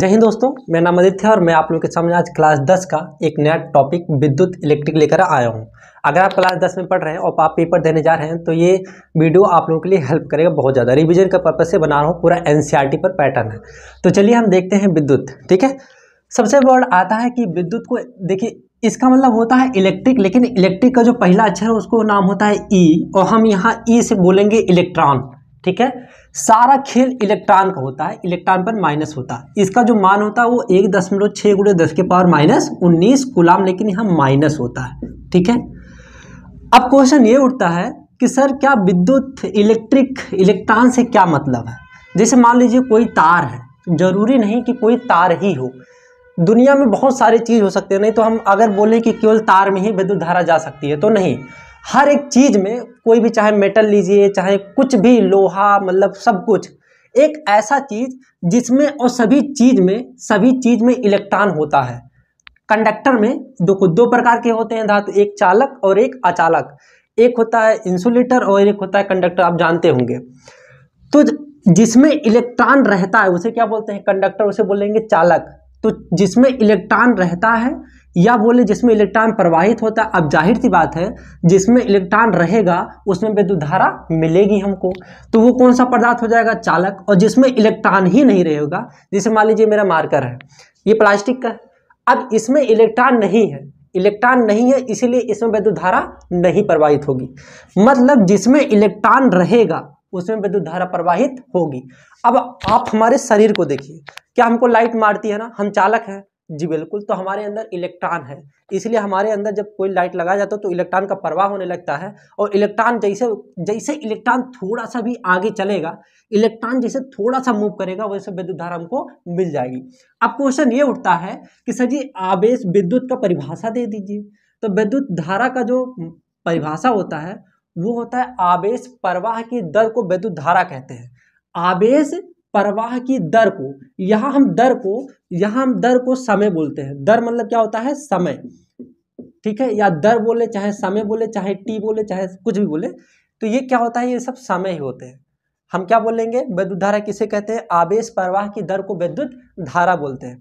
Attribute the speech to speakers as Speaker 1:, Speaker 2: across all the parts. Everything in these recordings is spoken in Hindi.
Speaker 1: जय हिंद दोस्तों मेरा नाम आदित्य है और मैं आप लोग के सामने आज क्लास दस का एक नया टॉपिक विद्युत इलेक्ट्रिक लेकर आया हूँ अगर आप क्लास दस में पढ़ रहे हैं और आप पेपर देने जा रहे हैं तो ये वीडियो आप लोगों के लिए हेल्प करेगा बहुत ज़्यादा रिविजन का पर्पज से बना रहा हूँ पूरा एन e पर पैटर्न है तो चलिए हम देखते हैं विद्युत ठीक है सबसे वर्ड आता है कि विद्युत को देखिए इसका मतलब होता है इलेक्ट्रिक लेकिन इलेक्ट्रिक का जो पहला अक्षर है उसको नाम होता है ई e, और हम यहाँ ई e से बोलेंगे इलेक्ट्रॉन ठीक है सारा खेल इलेक्ट्रॉन का होता है इलेक्ट्रॉन पर माइनस होता है इसका जो मान होता है वो एक दशमलव छः गुड़े दस के पावर माइनस उन्नीस गुलाम लेकिन यहाँ माइनस होता है ठीक है अब क्वेश्चन ये उठता है कि सर क्या विद्युत इलेक्ट्रिक इलेक्ट्रॉन से क्या मतलब है जैसे मान लीजिए कोई तार है जरूरी नहीं कि कोई तार ही हो दुनिया में बहुत सारी चीज़ हो सकती है नहीं तो हम अगर बोलें कि केवल तार में ही विद्युत धारा जा सकती है तो नहीं हर एक चीज़ में कोई भी चाहे मेटल लीजिए चाहे कुछ भी लोहा मतलब सब कुछ एक ऐसा चीज़ जिसमें और सभी चीज़ में सभी चीज़ में इलेक्ट्रॉन होता है कंडक्टर में दो दो प्रकार के होते हैं धातु एक चालक और एक अचालक एक होता है इंसुलेटर और एक होता है कंडक्टर आप जानते होंगे तो जिसमें इलेक्ट्रॉन रहता है उसे क्या बोलते हैं कंडक्टर उसे बोलेंगे चालक तो जिसमें इलेक्ट्रॉन रहता है या बोले जिसमें इलेक्ट्रॉन प्रवाहित होता है अब जाहिर सी बात है जिसमें इलेक्ट्रॉन रहेगा उसमें धारा मिलेगी हमको तो वो कौन सा पदार्थ हो जाएगा चालक और जिसमें इलेक्ट्रॉन ही नहीं रहेगा जैसे मान लीजिए मेरा मार्कर है ये प्लास्टिक का अब इसमें इलेक्ट्रॉन नहीं है इलेक्ट्रॉन नहीं है इसीलिए इसमें विद्युत धारा नहीं प्रवाहित होगी मतलब जिसमें इलेक्ट्रॉन रहेगा उसमें विद्युत धारा प्रवाहित होगी अब आप हमारे शरीर को देखिए क्या हमको लाइट मारती है ना हम चालक हैं जी बिल्कुल तो हमारे अंदर इलेक्ट्रॉन है इसलिए हमारे अंदर जब कोई लाइट लगाया जाता है तो इलेक्ट्रॉन का प्रवाह होने लगता है और इलेक्ट्रॉन जैसे जैसे इलेक्ट्रॉन थोड़ा सा भी आगे चलेगा इलेक्ट्रॉन जैसे थोड़ा सा मूव करेगा वैसे विद्युत धारा हमको मिल जाएगी अब क्वेश्चन ये उठता है कि सर जी आवेश विद्युत का परिभाषा दे दीजिए तो विद्युत धारा का जो परिभाषा होता है वो होता है आवेश प्रवाह की दर को विद्युत धारा कहते हैं आवेश प्रवाह की दर को यहाँ हम दर को यहाँ हम दर को समय बोलते हैं दर मतलब क्या होता है समय ठीक है या दर बोले चाहे समय बोले चाहे टी बोले चाहे कुछ भी बोले तो ये क्या होता है ये सब समय ही होते हैं हम क्या बोलेंगे विद्युत धारा किसे कहते हैं आवेश प्रवाह की दर को विद्युत धारा बोलते हैं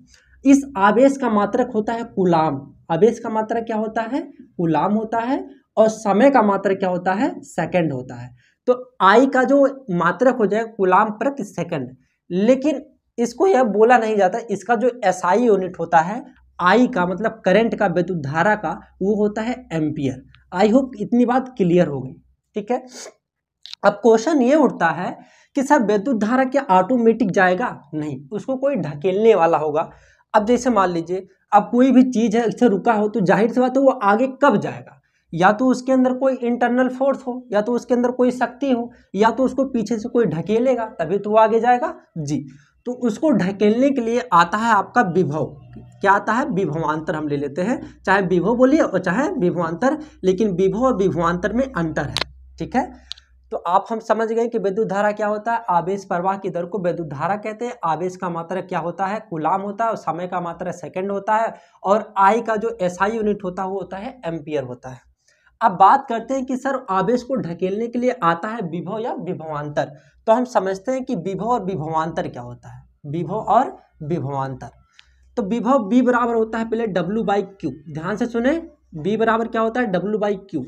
Speaker 1: इस आवेश का मात्रक होता है कुलाम आवेश का मात्रक क्या होता है कुलाम होता है और समय का मात्रक क्या होता है सेकंड होता है तो आई का जो मात्रक हो जाएगा कुलाम प्रति सेकंड लेकिन इसको यह बोला नहीं जाता इसका जो एस आई यूनिट होता है आई का मतलब करंट का विद्युत धारा का वो होता है एम्पियर आई होप इतनी बात क्लियर हो गई ठीक है अब क्वेश्चन ये उठता है कि सर विद्युत धारा क्या ऑटोमेटिक जाएगा नहीं उसको कोई ढकेलने वाला होगा अब जैसे मान लीजिए अब कोई भी चीज़ है इससे रुका हो तो जाहिर सी बात है वो आगे कब जाएगा या तो उसके अंदर कोई इंटरनल फोर्स हो या तो उसके अंदर कोई शक्ति हो या तो उसको पीछे से कोई ढकेलेगा तभी तो वो आगे जाएगा जी तो उसको ढकेलने के लिए आता है आपका विभव क्या आता है विभवांतर हम ले लेते हैं चाहे विभव बोलिए और चाहे विभवांतर लेकिन विभव और विभवांतर में अंतर है ठीक है तो आप हम समझ गए कि विद्युत धारा क्या होता है आवेश प्रवाह की दर को विद्युत धारा कहते हैं आवेश का मात्रा क्या होता है गुलाम होता है और समय का मात्रा सेकंड होता है और आई का जो एसआई यूनिट होता है वो होता है एम्पियर होता है अब बात करते हैं कि सर आवेश को ढकेलने के लिए आता है विभव या विभवान्तर तो हम समझते हैं कि विभव और विभवान्तर क्या होता है विभव और विभवान्तर तो विभव बी बराबर होता है पहले डब्ल्यू बाई क्यू ध्यान से सुने बी बराबर क्या होता है डब्ल्यू बाई क्यू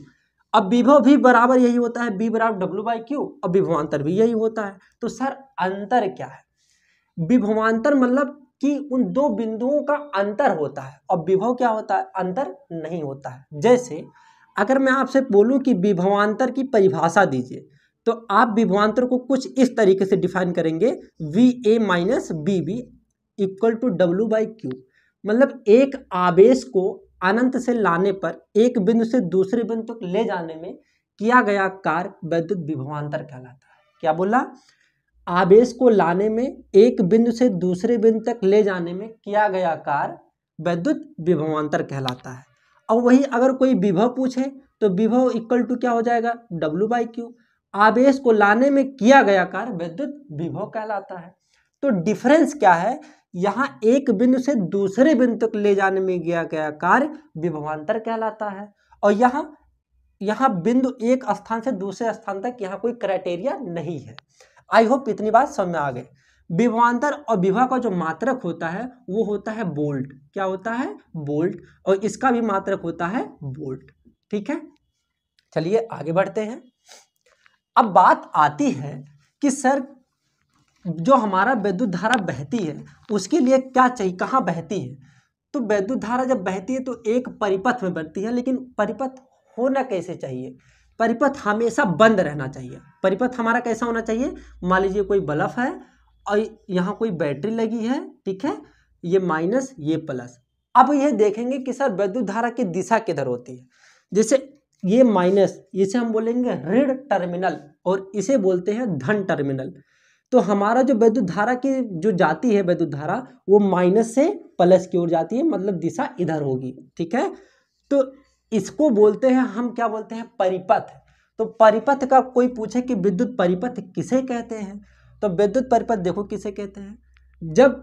Speaker 1: अब विभव भी बराबर यही होता है बी बराबर डब्ल्यू बाई क्यू और विभवान्तर भी यही होता है तो सर अंतर क्या है विभवान्तर मतलब कि उन दो बिंदुओं का अंतर होता है और विभव क्या होता है अंतर नहीं होता है जैसे अगर मैं आपसे बोलूं कि विभवांतर की परिभाषा दीजिए तो आप विभवांतर को कुछ इस तरीके से डिफाइन करेंगे V A minus B B equal to W by Q मतलब एक आवेश को अनंत से लाने पर एक बिंदु से दूसरे बिंदु तक ले जाने में किया गया कार्य वैद्युत विभवांतर कहलाता है क्या बोला आवेश को लाने में एक बिंदु से दूसरे बिंदु तक ले जाने में किया गया कार्य वैद्युत विभवांतर कहलाता है और वहीं अगर कोई विभव पूछे तो विभव इक्वल टू क्या हो जाएगा डब्ल्यू बाई क्यू आवेश को लाने में किया गया कार्य विद्युत विभव कहलाता है तो डिफरेंस क्या है यहाँ एक बिंदु से दूसरे बिंदु तक ले जाने में किया गया कार्य विभवांतर कहलाता है और यहाँ यहाँ बिंदु एक स्थान से दूसरे स्थान तक यहाँ कोई क्राइटेरिया नहीं है आई होप इतनी बात समझ में आ गई विभवान्तर और विभा का जो मात्रक होता है वो होता है बोल्ट क्या होता है बोल्ट और इसका भी मात्रक होता है बोल्ट ठीक है चलिए आगे बढ़ते हैं अब बात आती है कि सर जो हमारा वैद्युत धारा बहती है उसके लिए क्या चाहिए कहाँ बहती है तो वैद्युत धारा जब बहती है तो एक परिपथ में बढ़ती है लेकिन परिपथ होना कैसे चाहिए परिपथ हमेशा बंद रहना चाहिए परिपथ हमारा कैसा होना चाहिए मान लीजिए कोई बलफ है और यहाँ कोई बैटरी लगी है ठीक है ये माइनस ये प्लस अब ये देखेंगे कि सर विद्युत धारा की दिशा किधर होती है जैसे ये माइनस इसे हम बोलेंगे ऋण टर्मिनल और इसे बोलते हैं धन टर्मिनल तो हमारा जो वैद्युत धारा की जो जाती है वैद्युत धारा वो माइनस से प्लस की ओर जाती है मतलब दिशा इधर होगी ठीक है तो इसको बोलते हैं हम क्या बोलते हैं परिपथ तो परिपथ का कोई पूछे कि विद्युत परिपथ किसे कहते हैं तो विद्युत परिपथ देखो किसे कहते हैं जब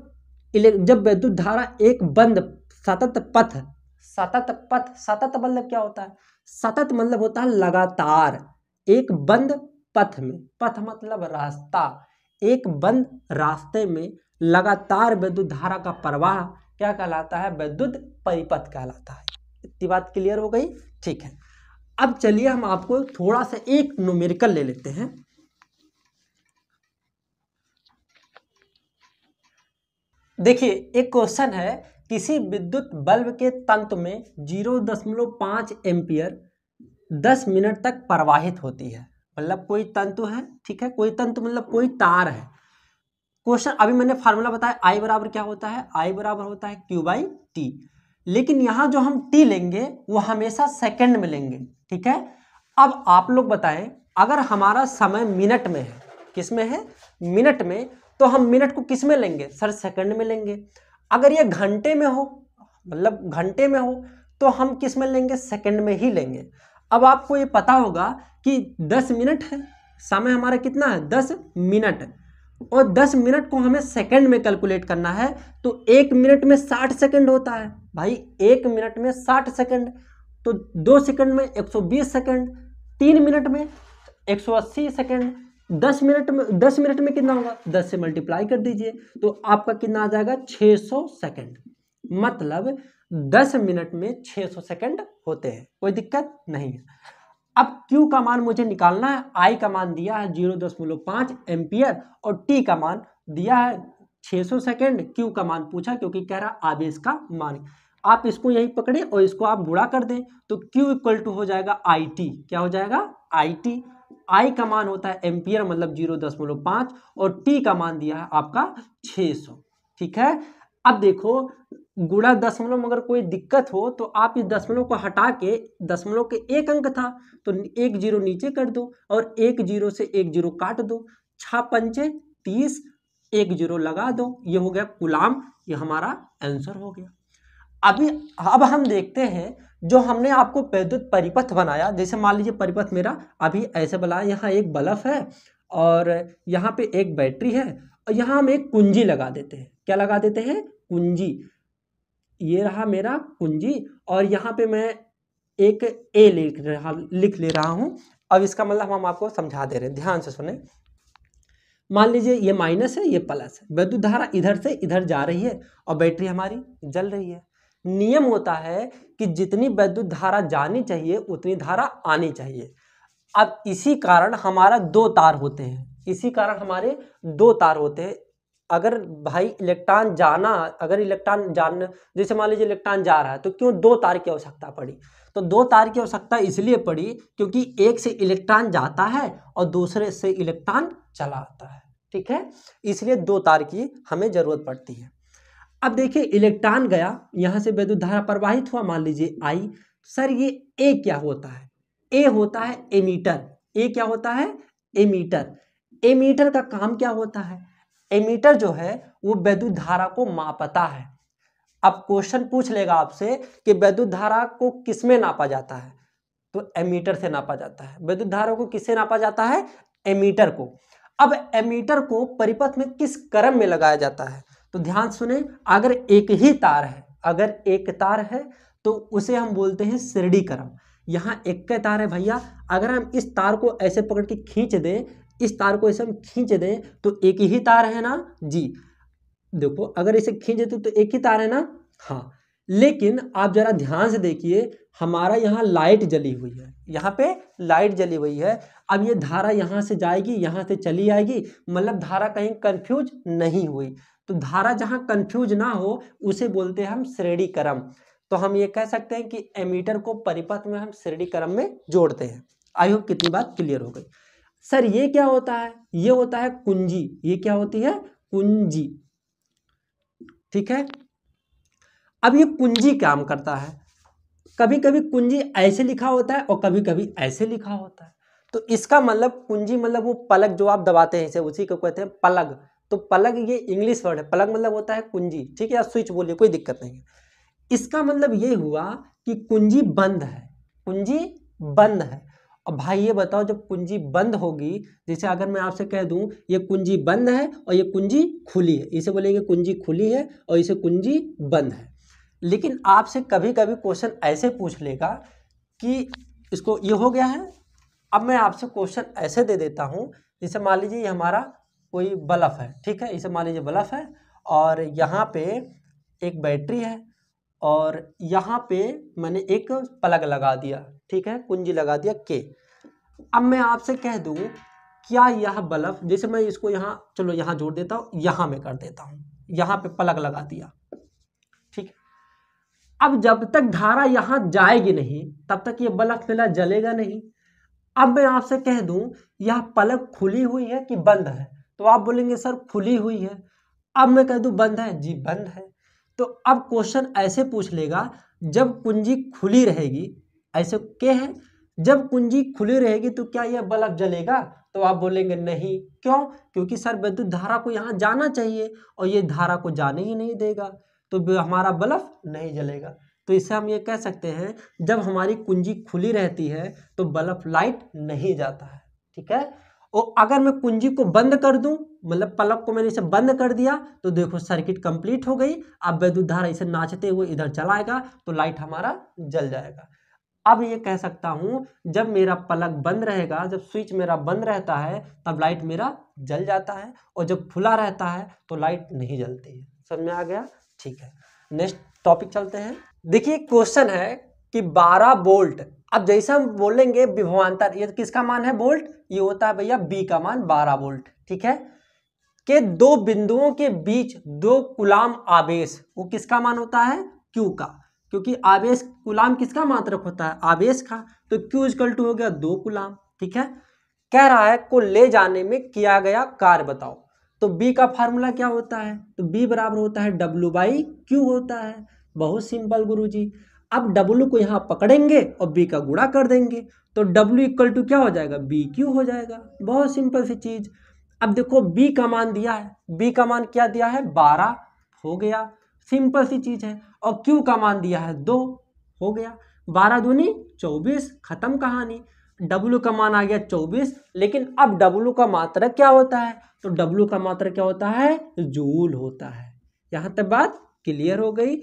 Speaker 1: जब विद्युत धारा एक बंद सतत पथ सतत पथ सतत मतलब क्या होता है सतत मतलब होता है लगातार एक बंद पथ में पथ मतलब रास्ता एक बंद रास्ते में लगातार विद्युत धारा का प्रवाह क्या कहलाता है विद्युत परिपथ कहलाता है इतनी बात क्लियर हो गई ठीक है अब चलिए हम आपको थोड़ा सा एक नोमेरिकल ले लेते हैं देखिए एक क्वेश्चन है किसी विद्युत बल्ब के तंत्र में जीरो दशमलव पाँच एम्पियर दस मिनट तक प्रवाहित होती है मतलब कोई तंतु है ठीक है कोई तंतु मतलब कोई तार है क्वेश्चन अभी मैंने फार्मूला बताया आई बराबर क्या होता है आई बराबर होता है क्यू बाई टी लेकिन यहां जो हम टी लेंगे वो हमेशा सेकंड में लेंगे ठीक है अब आप लोग बताएं अगर हमारा समय मिनट में है किस में है मिनट में तो हम मिनट को किस में लेंगे सर सेकंड में लेंगे अगर ये घंटे में हो मतलब घंटे में हो तो हम किस में लेंगे सेकंड में ही लेंगे अब आपको ये पता होगा कि दस मिनट है समय हमारा कितना है दस मिनट और दस मिनट को हमें सेकंड में कैलकुलेट करना है तो एक मिनट में साठ सेकंड होता है भाई एक मिनट में साठ सेकंड तो दो सेकंड में एक सौ बीस सेकंड तीन मिनट में एक सौ अस्सी सेकंड दस मिनट में दस मिनट में कितना होगा दस से मल्टीप्लाई कर दीजिए तो आपका कितना आ जाएगा छः सौ सेकेंड मतलब दस मिनट में छः सौ सेकेंड होते हैं कोई दिक्कत नहीं है अब Q का मान मुझे निकालना है I का मान दिया है जीरो दशमलव पाँच एम्पियर और T का मान दिया है सौ सेकेंड क्यू का मान पूछा क्योंकि कह रहा आवेश का मान आप इसको यही पकड़े और इसको आप गुड़ा कर दें तो क्यू इक्वल टू हो जाएगा आई टी क्या हो जाएगा आई टी आई का मान होता है एम्पियर मतलब जीरो दशमलव पांच और टी का मान दिया है आपका छह सौ ठीक है अब देखो गुड़ा दशमलव अगर कोई दिक्कत हो तो आप इस दशमलव को हटा के दशमलव के एक अंक था तो एक जीरो नीचे कर दो और एक जीरो से एक जीरो काट दो छः पंचे तीस एक जीरो लगा दो ये हो गया गुलाम ये हमारा आंसर हो गया अभी अब हम देखते हैं जो हमने आपको वैद्युत परिपथ बनाया जैसे मान लीजिए परिपथ मेरा अभी ऐसे बनाया यहाँ एक बल्ब है और यहाँ पे एक बैटरी है और यहाँ हम एक कुंजी लगा देते हैं क्या लगा देते हैं कुंजी ये रहा मेरा कुंजी और यहाँ पे मैं एक ए लिख रहा लिख ले रहा हूँ अब इसका मतलब हम आपको समझा दे रहे हैं ध्यान से सुने मान लीजिए ये माइनस है ये प्लस है विद्युत धारा इधर से इधर जा रही है और बैटरी हमारी जल रही है नियम होता है कि जितनी वैद्युत धारा जानी चाहिए उतनी धारा आनी चाहिए अब इसी कारण हमारा दो तार होते हैं इसी कारण हमारे दो तार होते हैं अगर भाई इलेक्ट्रॉन जाना अगर इलेक्ट्रॉन जान जैसे मान लीजिए इलेक्ट्रॉन जा रहा है तो क्यों दो तार की आवश्यकता पड़ी तो दो तार की आवश्यकता इसलिए पड़ी क्योंकि एक से इलेक्ट्रॉन जाता है और दूसरे से इलेक्ट्रॉन चला आता है ठीक है इसलिए दो तार की हमें ज़रूरत पड़ती है अब देखिए इलेक्ट्रॉन गया यहाँ से वैद्युत धारा प्रवाहित हुआ मान लीजिए आई तो सर ये ए क्या होता है ए होता है एमीटर ए क्या होता है एमीटर एमीटर का काम क्या होता है एमीटर जो है वो वैद्युत धारा को मापता है अब क्वेश्चन पूछ लेगा आपसे कि वैद्युत धारा को किसमें नापा जाता है तो एमीटर से नापा जाता है वैद्युत धारा को किससे नापा जाता है एमीटर को अब एमीटर को परिपथ में किस क्रम में लगाया जाता है तो ध्यान सुने अगर एक ही तार है अगर एक तार है तो उसे हम बोलते हैं सिरडी क्रम यहाँ एक का तार है भैया अगर हम इस तार को ऐसे पकड़ के खींच दें इस तार को ऐसे हम खींच दें तो एक ही तार है ना जी देखो अगर इसे खींच देते तो एक ही तार है ना हाँ लेकिन आप जरा ध्यान से देखिए हमारा यहाँ लाइट जली हुई है यहाँ पे लाइट जली हुई है अब ये धारा यहाँ से जाएगी यहाँ से चली आएगी मतलब धारा कहीं कंफ्यूज नहीं हुई तो धारा जहां कंफ्यूज ना हो उसे बोलते हैं हम श्रेणी क्रम तो हम ये कह सकते हैं कि एमीटर को परिपथ में हम श्रेणी क्रम में जोड़ते हैं आई होप कितनी बात क्लियर हो गई सर ये क्या होता है ये होता है कुंजी ये क्या होती है कुंजी ठीक है अब ये कुंजी काम करता है कभी कभी कुंजी ऐसे लिखा होता है और कभी कभी ऐसे लिखा होता है तो इसका मतलब कुंजी मतलब वो पलक जो आप दबाते हैं इसे उसी को कहते हैं पलक तो पलग ये इंग्लिश वर्ड है पलग मतलब होता है कुंजी ठीक है या स्विच बोलिए कोई दिक्कत नहीं है इसका मतलब ये हुआ कि कुंजी बंद है कुंजी बंद है और भाई ये बताओ जब कुंजी बंद होगी जैसे अगर मैं आपसे कह दूं ये कुंजी बंद है और ये कुंजी खुली है इसे बोलेंगे कुंजी खुली है और इसे कुंजी बंद है लेकिन आपसे कभी कभी क्वेश्चन ऐसे पूछ लेगा कि इसको ये हो गया है अब मैं आपसे क्वेश्चन ऐसे दे देता हूँ जैसे मान लीजिए ये हमारा कोई बलफ है ठीक है इसे मान लीजिए बलफ है और यहाँ पे एक बैटरी है और यहाँ पे मैंने एक प्लग लगा दिया ठीक है कुंजी लगा दिया के अब मैं आपसे कह दूँ क्या यह बल्ब जैसे मैं इसको यहाँ चलो यहाँ जोड़ देता हूँ यहाँ मैं कर देता हूँ यहाँ पे प्लग लगा दिया ठीक अब जब तक धारा यहाँ जाएगी नहीं तब तक ये बल्ब मेला जलेगा नहीं अब मैं आपसे कह दूँ यह प्लग खुली हुई है कि बंद है तो आप बोलेंगे सर खुली हुई है अब मैं कह दू बंद है जी बंद है तो अब क्वेश्चन ऐसे पूछ लेगा जब कुंजी खुली रहेगी ऐसे के है जब कुंजी खुली रहेगी तो क्या यह बल्ब जलेगा तो आप बोलेंगे नहीं क्यों क्योंकि सर विद्युत धारा को यहाँ जाना चाहिए और ये धारा को जाने ही नहीं देगा तो हमारा बल्ब नहीं जलेगा तो इसे हम ये कह सकते हैं जब हमारी कुंजी खुली रहती है तो बल्ब लाइट नहीं जाता है ठीक है और अगर मैं कुंजी को बंद कर दूं मतलब पलक को मैंने इसे बंद कर दिया तो देखो सर्किट कंप्लीट हो गई अब वैद्युत धारा इसे नाचते हुए इधर चलाएगा तो लाइट हमारा जल जाएगा अब ये कह सकता हूं जब मेरा पलक बंद रहेगा जब स्विच मेरा बंद रहता है तब लाइट मेरा जल जाता है और जब खुला रहता है तो लाइट नहीं जलती है समझ में आ गया ठीक है नेक्स्ट टॉपिक चलते हैं देखिए क्वेश्चन है कि 12 बोल्ट अब जैसा हम बोलेंगे विभवान्तर ये किसका मान है वोल्ट ये होता है भैया बी का मान बारह वोल्ट ठीक है के दो बिंदुओं के बीच दो गुलाम आवेश वो किसका मान होता है क्यू का क्योंकि आवेश गुलाम किसका मात्रक होता है आवेश का तो क्यू इजकल टू हो गया दो गुलाम ठीक है कह रहा है को ले जाने में किया गया कार्य बताओ तो बी का फार्मूला क्या होता है तो बी बराबर होता है डब्ल्यू बाई क्यू होता है बहुत सिंपल गुरुजी अब W को यहाँ पकड़ेंगे और B का गुड़ा कर देंगे तो W इक्वल टू क्या हो जाएगा बी क्यू हो जाएगा बहुत सिंपल सी चीज़ अब देखो B का मान दिया है B का मान क्या दिया है बारह हो गया सिंपल सी चीज़ है और Q का मान दिया है दो हो गया बारह दूनी चौबीस खत्म कहानी डब्लू का मान आ गया चौबीस लेकिन अब डब्लू का मात्र क्या होता है तो डब्लू का मात्र क्या होता है जूल होता है यहां तक बात क्लियर हो गई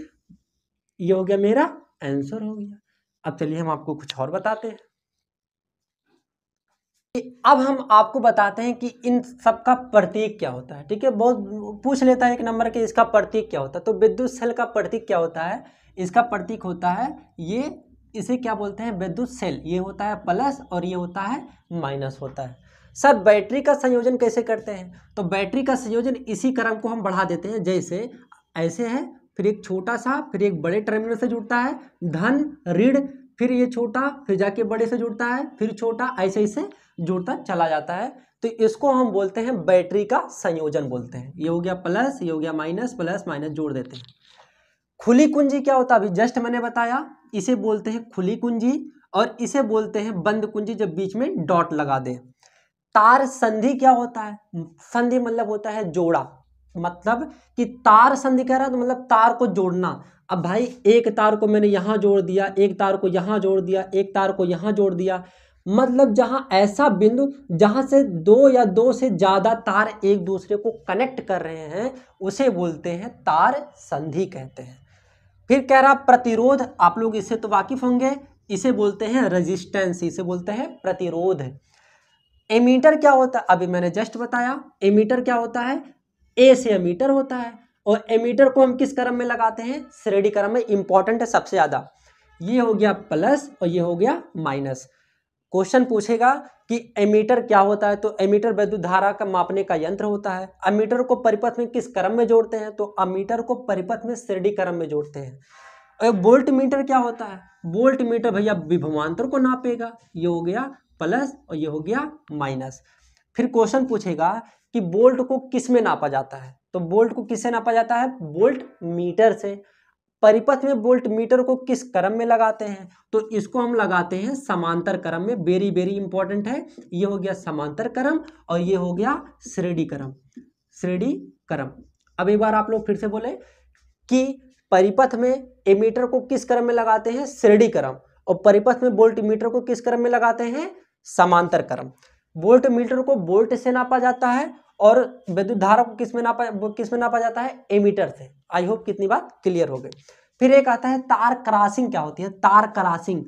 Speaker 1: ये हो गया मेरा आंसर हो गया अब चलिए हम आपको कुछ और बताते हैं अब हम आपको बताते हैं कि इन सबका प्रतीक क्या होता है ठीक है बहुत पूछ लेता है एक नंबर के इसका प्रतीक क्या होता है तो विद्युत सेल का प्रतीक क्या होता है इसका प्रतीक होता है ये इसे क्या बोलते हैं विद्युत सेल ये होता है प्लस और ये होता है माइनस होता है सर बैटरी का संयोजन कैसे करते हैं तो बैटरी का संयोजन इसी क्रम को हम बढ़ा देते हैं जैसे ऐसे है फिर एक छोटा सा फिर एक बड़े टर्मिनल से जुड़ता है धन ऋण फिर ये छोटा फिर जाके बड़े से जुड़ता है फिर छोटा ऐसे ऐसे जुड़ता चला जाता है तो इसको हम बोलते हैं बैटरी का संयोजन बोलते हैं ये हो गया प्लस ये हो गया माइनस प्लस माइनस जोड़ देते हैं खुली कुंजी क्या होता है अभी जस्ट मैंने बताया इसे बोलते हैं खुली कुंजी और इसे बोलते हैं बंद कुंजी जब बीच में डॉट लगा दे तार संधि क्या होता है संधि मतलब होता है जोड़ा मतलब कि तार संधि कह रहा है तो मतलब तार को जोड़ना अब भाई एक तार को मैंने यहाँ जोड़ दिया एक तार को यहाँ जोड़ दिया एक तार को यहाँ जोड़ दिया मतलब जहाँ ऐसा बिंदु जहाँ से दो या दो से ज़्यादा तार एक दूसरे को कनेक्ट कर रहे हैं उसे बोलते हैं तार संधि कहते हैं फिर कह रहा प्रतिरोध आप लोग इससे तो वाकिफ होंगे इसे बोलते हैं रजिस्टेंस इसे बोलते हैं प्रतिरोध एमीटर क्या होता है अभी मैंने जस्ट बताया एमीटर क्या होता है ए से एमीटर होता है और एमीटर को हम किस क्रम में लगाते हैं श्रेणी क्रम में इंपॉर्टेंट है सबसे ज़्यादा ये हो गया प्लस और ये हो गया माइनस क्वेश्चन पूछेगा कि एमीटर क्या होता है तो एमीटर वैद्युत धारा का मापने का यंत्र होता है अमीटर को परिपथ में किस क्रम में जोड़ते हैं तो अमीटर को परिपथ में श्रेणी क्रम में जोड़ते हैं और बोल्ट मीटर क्या होता है बोल्ट मीटर भैया विभवान्तर को नापेगा ये हो गया प्लस और ये हो गया माइनस फिर क्वेश्चन पूछेगा कि बोल्ट को किस में नापा जाता है तो बोल्ट को किससे नापा जाता है बोल्ट मीटर से परिपथ में बोल्ट मीटर को किस क्रम में लगाते हैं तो इसको हम लगाते हैं समांतर क्रम में वेरी वेरी इंपॉर्टेंट है ये हो गया समांतर क्रम और ये हो गया श्रेणी क्रम श्रेणी क्रम अब एक बार आप लोग फिर से बोले कि परिपथ में एमीटर को किस क्रम में लगाते हैं श्रेणी क्रम और परिपथ में बोल्ट मीटर को किस क्रम में लगाते हैं समांतर क्रम बोल्ट मीटर को बोल्ट से नापा जाता है और विद्युत धारा को किस में नापा किस में नापा जाता है एमीटर से आई होप कितनी बात क्लियर हो गई फिर एक आता है तार क्रॉसिंग क्या होती है तार क्रॉसिंग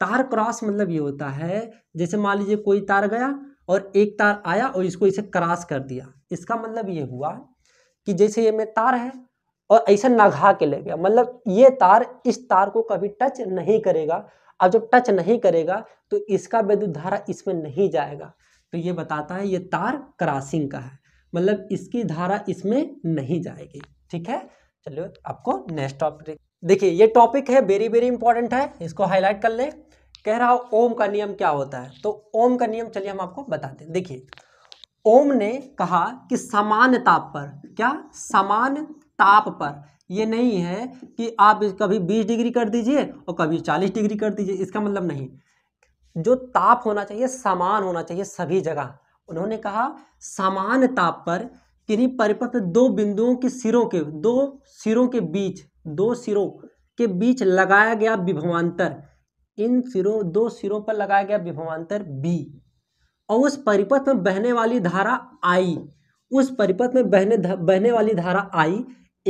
Speaker 1: तार क्रॉस मतलब ये होता है जैसे मान लीजिए कोई तार गया और एक तार आया और इसको इसे क्रॉस कर दिया इसका मतलब ये हुआ कि जैसे ये में तार है और ऐसे नघा के ले गया मतलब ये तार इस तार को कभी टच नहीं करेगा अब जब टच नहीं करेगा तो इसका विद्युत धारा इसमें नहीं जाएगा तो ये बताता है ये तार क्रॉसिंग का है मतलब इसकी धारा इसमें नहीं जाएगी ठीक है चलिए आपको नेक्स्ट टॉपिक देखिए ये टॉपिक है वेरी वेरी इंपॉर्टेंट है इसको हाईलाइट कर लें कह रहा हूँ ओम का नियम क्या होता है तो ओम का नियम चलिए हम आपको बताते हैं देखिए ओम ने कहा कि समान ताप पर क्या समान ताप पर ये नहीं है कि आप कभी 20 डिग्री कर दीजिए और कभी 40 डिग्री कर दीजिए इसका मतलब नहीं जो ताप होना चाहिए समान होना चाहिए सभी जगह उन्होंने कहा समान ताप पर किन्हीं परिपत्र दो बिंदुओं के सिरों के दो सिरों के बीच दो सिरों के बीच लगाया गया विभवांतर इन सिरों दो सिरों पर लगाया गया विभवांतर बी और उस परिपथ में बहने वाली धारा आई उस परिपथ में बहने बहने वाली धारा आई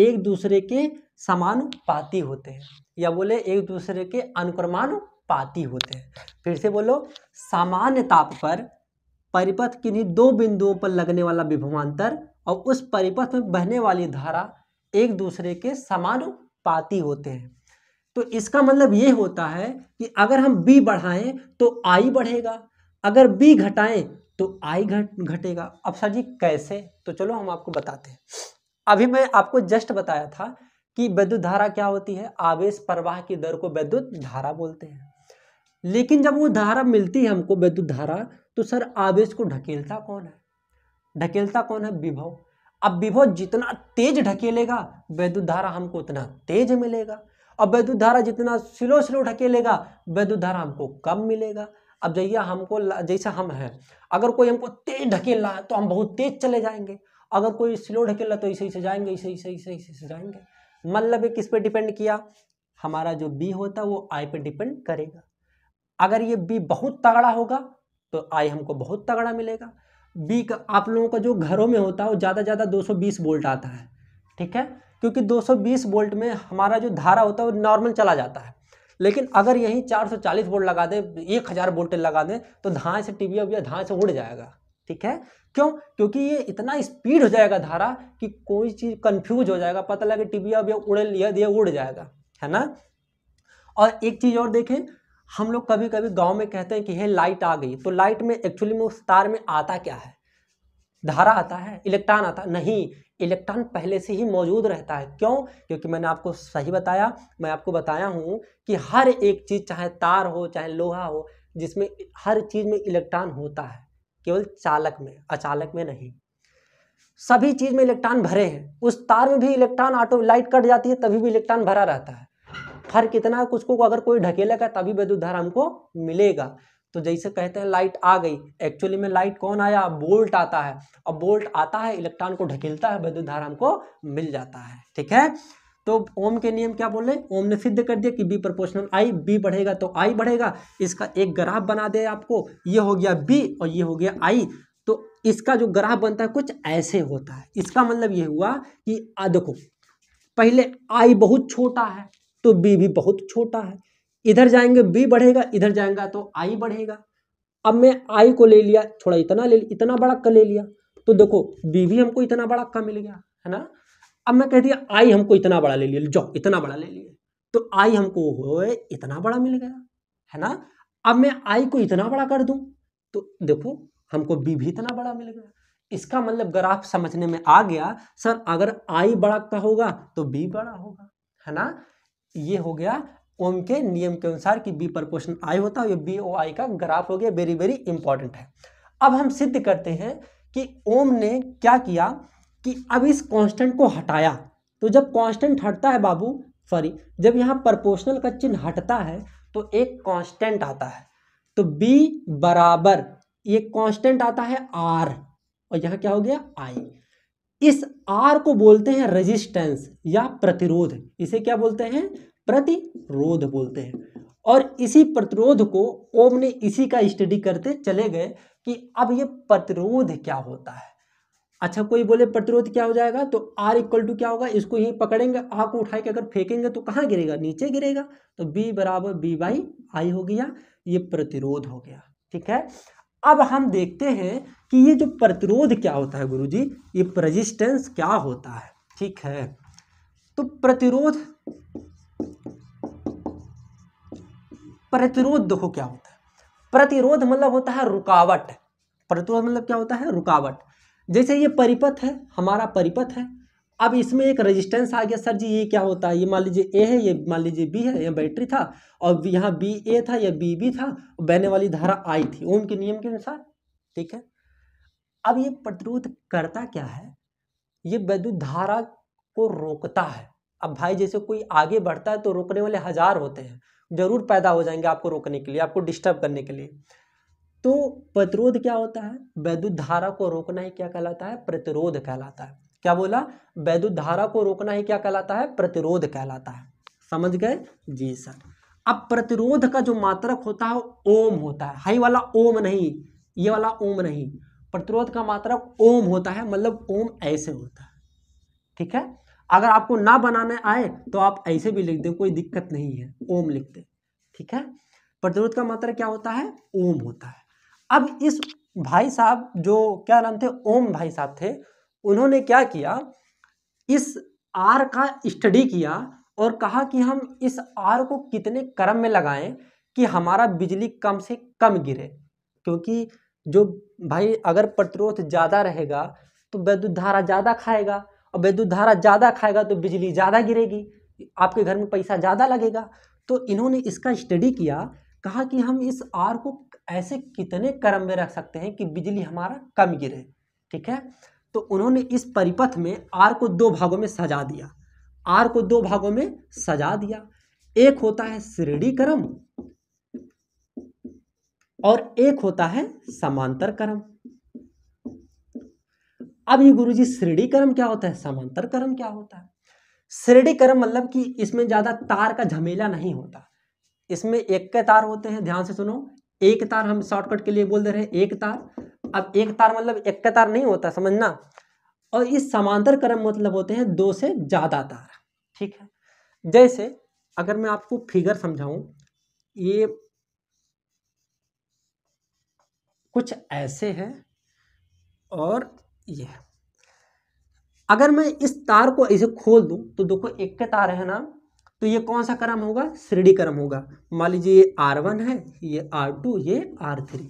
Speaker 1: एक दूसरे के समानुपाती होते हैं या बोले एक दूसरे के अनुक्रमान पाती होते हैं फिर से बोलो सामान्य ताप पर परिपथ किन्हीं दो बिंदुओं पर लगने वाला विभवांतर और उस परिपथ में बहने वाली धारा एक दूसरे के समानुपाती होते हैं तो इसका मतलब ये होता है कि अगर हम बी बढ़ाएं तो आई बढ़ेगा अगर बी घटाएं तो आई घट घटेगा अब सर जी कैसे तो चलो हम आपको बताते हैं अभी मैं आपको जस्ट बताया था कि विद्युत धारा क्या होती है आवेश प्रवाह की दर को वैद्युत धारा बोलते हैं लेकिन जब वो धारा मिलती है हमको वैद्युत धारा तो सर आवेश को ढकेलता कौन है ढकेलता कौन है विभव अब विभव जितना तेज ढकेलेगा वैद्युत धारा हमको उतना तेज मिलेगा अब वैद्युत धारा जितना स्लो स्लो ढकेलेगा वैद्युत धारा हमको कम मिलेगा अब जैया हमको जैसा हम हैं अगर कोई हमको तेज ढकेल रहा है तो हम बहुत तेज चले जाएंगे अगर कोई स्लो ढकेल रहा तो ऐसे ऐसे जाएंगे ऐसे ऐसे ऐसे ऐसे जाएंगे मतलब किस पर डिपेंड किया हमारा जो बी होता है वो आई पर डिपेंड करेगा अगर ये बी बहुत तगड़ा होगा तो आई हमको बहुत तगड़ा मिलेगा बी का आप लोगों का जो घरों में होता है वो ज़्यादा ज़्यादा 220 वोल्ट आता है ठीक है क्योंकि 220 वोल्ट में हमारा जो धारा होता है वो नॉर्मल चला जाता है लेकिन अगर यही 440 वोल्ट लगा दें एक हज़ार वोल्ट लगा दें तो धाएँ से टीवी वबिया धाएँ से उड़ जाएगा ठीक है क्यों क्योंकि ये इतना स्पीड हो जाएगा धारा कि कोई चीज़ कन्फ्यूज हो जाएगा पता लगे टिबिया वबिया उड़ लिया दिया उड़ जाएगा है ना और एक चीज़ और देखें हम लोग कभी कभी गांव में कहते हैं कि हे लाइट आ गई तो लाइट में एक्चुअली में उस तार में आता क्या है धारा आता है इलेक्ट्रॉन आता नहीं इलेक्ट्रॉन पहले से ही मौजूद रहता है क्यों क्योंकि मैंने आपको सही बताया मैं आपको बताया हूँ कि हर एक चीज़ चाहे तार हो चाहे लोहा हो जिसमें हर चीज़ में इलेक्ट्रॉन होता है केवल चालक में अचालक में नहीं सभी चीज़ में इलेक्ट्रॉन भरे हैं उस तार में भी इलेक्ट्रॉन ऑटो लाइट कट जाती है तभी भी इलेक्ट्रॉन भरा रहता है फर्क इतना है को अगर कोई ढकेलेगा तभी विद्युत धारा हमको मिलेगा तो जैसे कहते हैं लाइट आ गई एक्चुअली में लाइट कौन आया बोल्ट आता है अब बोल्ट आता है इलेक्ट्रॉन को ढकेलता है विद्युत धारा हमको मिल जाता है ठीक है तो ओम के नियम क्या बोल रहे हैं ओम ने सिद्ध कर दिया कि बी प्रपोर्शनल आई बी बढ़ेगा तो आई बढ़ेगा इसका एक ग्राफ बना दे आपको ये हो गया बी और ये हो गया आई तो इसका जो ग्राफ बनता है कुछ ऐसे होता है इसका मतलब ये हुआ कि देखो पहले आई बहुत छोटा है तो बी भी बहुत छोटा है इधर जाएंगे बी बढ़ेगा इधर जाएगा तो आई बढ़ेगा अब मैं आई को ले लिया थोड़ा इतना ले इतना बड़ा का ले लिया तो देखो बी भी हमको इतना बड़ा का मिल गया है ना अब मैं कह दिया आई हमको इतना बड़ा ले लिया जो इतना बड़ा ले लिया तो आई हमको इतना बड़ा मिल गया है ना अब मैं आई को इतना बड़ा कर दूं तो देखो हमको बी भी इतना बड़ा मिल गया इसका मतलब ग्राफ समझने में आ गया सर अगर आई बड़ा का होगा तो बी बड़ा होगा है ना ये हो गया ओम के नियम के अनुसार कि बी प्रपोशन आई होता है ये बी ओ आई का ग्राफ हो गया वेरी वेरी इंपॉर्टेंट है अब हम सिद्ध करते हैं कि ओम ने क्या किया कि अब इस कांस्टेंट को हटाया तो जब कांस्टेंट हटता है बाबू सॉरी जब यहाँ प्रपोर्शनल का चिन्ह हटता है तो एक कांस्टेंट आता है तो बी बराबर ये कांस्टेंट आता है आर और यहाँ क्या हो गया आई इस आर को बोलते हैं रेजिस्टेंस या प्रतिरोध इसे क्या बोलते हैं प्रतिरोध बोलते हैं और इसी प्रतिरोध को ओम ने इसी का स्टडी करते चले गए कि अब ये प्रतिरोध क्या होता है अच्छा कोई बोले प्रतिरोध क्या हो जाएगा तो आर इक्वल टू क्या होगा इसको यही पकड़ेंगे आ को उठा के अगर फेंकेंगे तो कहाँ गिरेगा नीचे गिरेगा तो बी बराबर बी बाई आई हो गया ये प्रतिरोध हो गया ठीक है अब हम देखते हैं कि ये जो प्रतिरोध क्या होता है गुरुजी ये प्रजिस्टेंस क्या होता है ठीक है तो प्रतिरोध प्रतिरोध देखो क्या होता है प्रतिरोध मतलब होता है रुकावट प्रतिरोध मतलब क्या होता है रुकावट जैसे ये परिपथ है हमारा परिपथ है अब इसमें एक रेजिस्टेंस आ गया सर जी ये क्या होता है ये मान लीजिए ए है ये मान लीजिए बी है यह बैटरी था और यहाँ बी ए था या बी बी था बहने वाली धारा आई थी ओम के नियम के अनुसार ठीक है अब ये प्रतिरोध करता क्या है ये वैद्युत धारा को रोकता है अब भाई जैसे कोई आगे बढ़ता है तो रोकने वाले हजार होते हैं जरूर पैदा हो जाएंगे आपको रोकने के लिए आपको डिस्टर्ब करने के लिए तो प्रतिरोध क्या होता है वैद्युत धारा को रोकना ही क्या कहलाता है प्रतिरोध कहलाता है क्या बोला वैद्युत धारा को रोकना ही क्या कहलाता है प्रतिरोध कहलाता है समझ गए जी सर अब प्रतिरोध का जो मात्रक होता है ओम होता है हाई वाला ओम नहीं ये वाला ओम नहीं प्रतिरोध का मात्रक ओम होता है मतलब ओम ऐसे होता है ठीक है अगर आपको ना बनाने आए तो आप ऐसे भी लिख दें कोई दिक्कत नहीं है ओम लिख दें ठीक है प्रतिरोध का मात्रा क्या होता है ओम होता है अब इस भाई साहब जो क्या नाम थे ओम भाई साहब थे उन्होंने क्या किया इस आर का स्टडी किया और कहा कि हम इस आर को कितने क्रम में लगाएं कि हमारा बिजली कम से कम गिरे क्योंकि जो भाई अगर प्रतिरोध ज़्यादा रहेगा तो वैद्युत धारा ज़्यादा खाएगा और वैद्युत धारा ज़्यादा खाएगा तो बिजली ज़्यादा गिरेगी आपके घर में पैसा ज़्यादा लगेगा तो इन्होंने इसका स्टडी किया कहा कि हम इस आर को ऐसे कितने क्रम में रख सकते हैं कि बिजली हमारा कम गिरे ठीक है तो उन्होंने इस परिपथ में आर को दो भागों में सजा दिया आर को दो भागों में सजा दिया एक होता है श्रेणी क्रम और एक होता है समांतर क्रम अब ये गुरुजी श्रेणी क्रम क्या होता है समांतर क्रम क्या होता है श्रेणी क्रम मतलब कि इसमें ज्यादा तार का झमेला नहीं होता इसमें एक के तार होते हैं ध्यान से सुनो एक तार हम शॉर्टकट के लिए बोल दे रहे हैं एक तार अब एक तार मतलब एक तार नहीं होता समझना और इस समांतर क्रम मतलब होते हैं दो से ज़्यादा तार ठीक है जैसे अगर मैं आपको फिगर समझाऊं ये कुछ ऐसे है और ये अगर मैं इस तार को ऐसे खोल दूं तो देखो एक के तार है ना तो ये कौन सा क्रम होगा श्रेणी क्रम होगा मान लीजिए ये आर वन है ये आर टू ये आर थ्री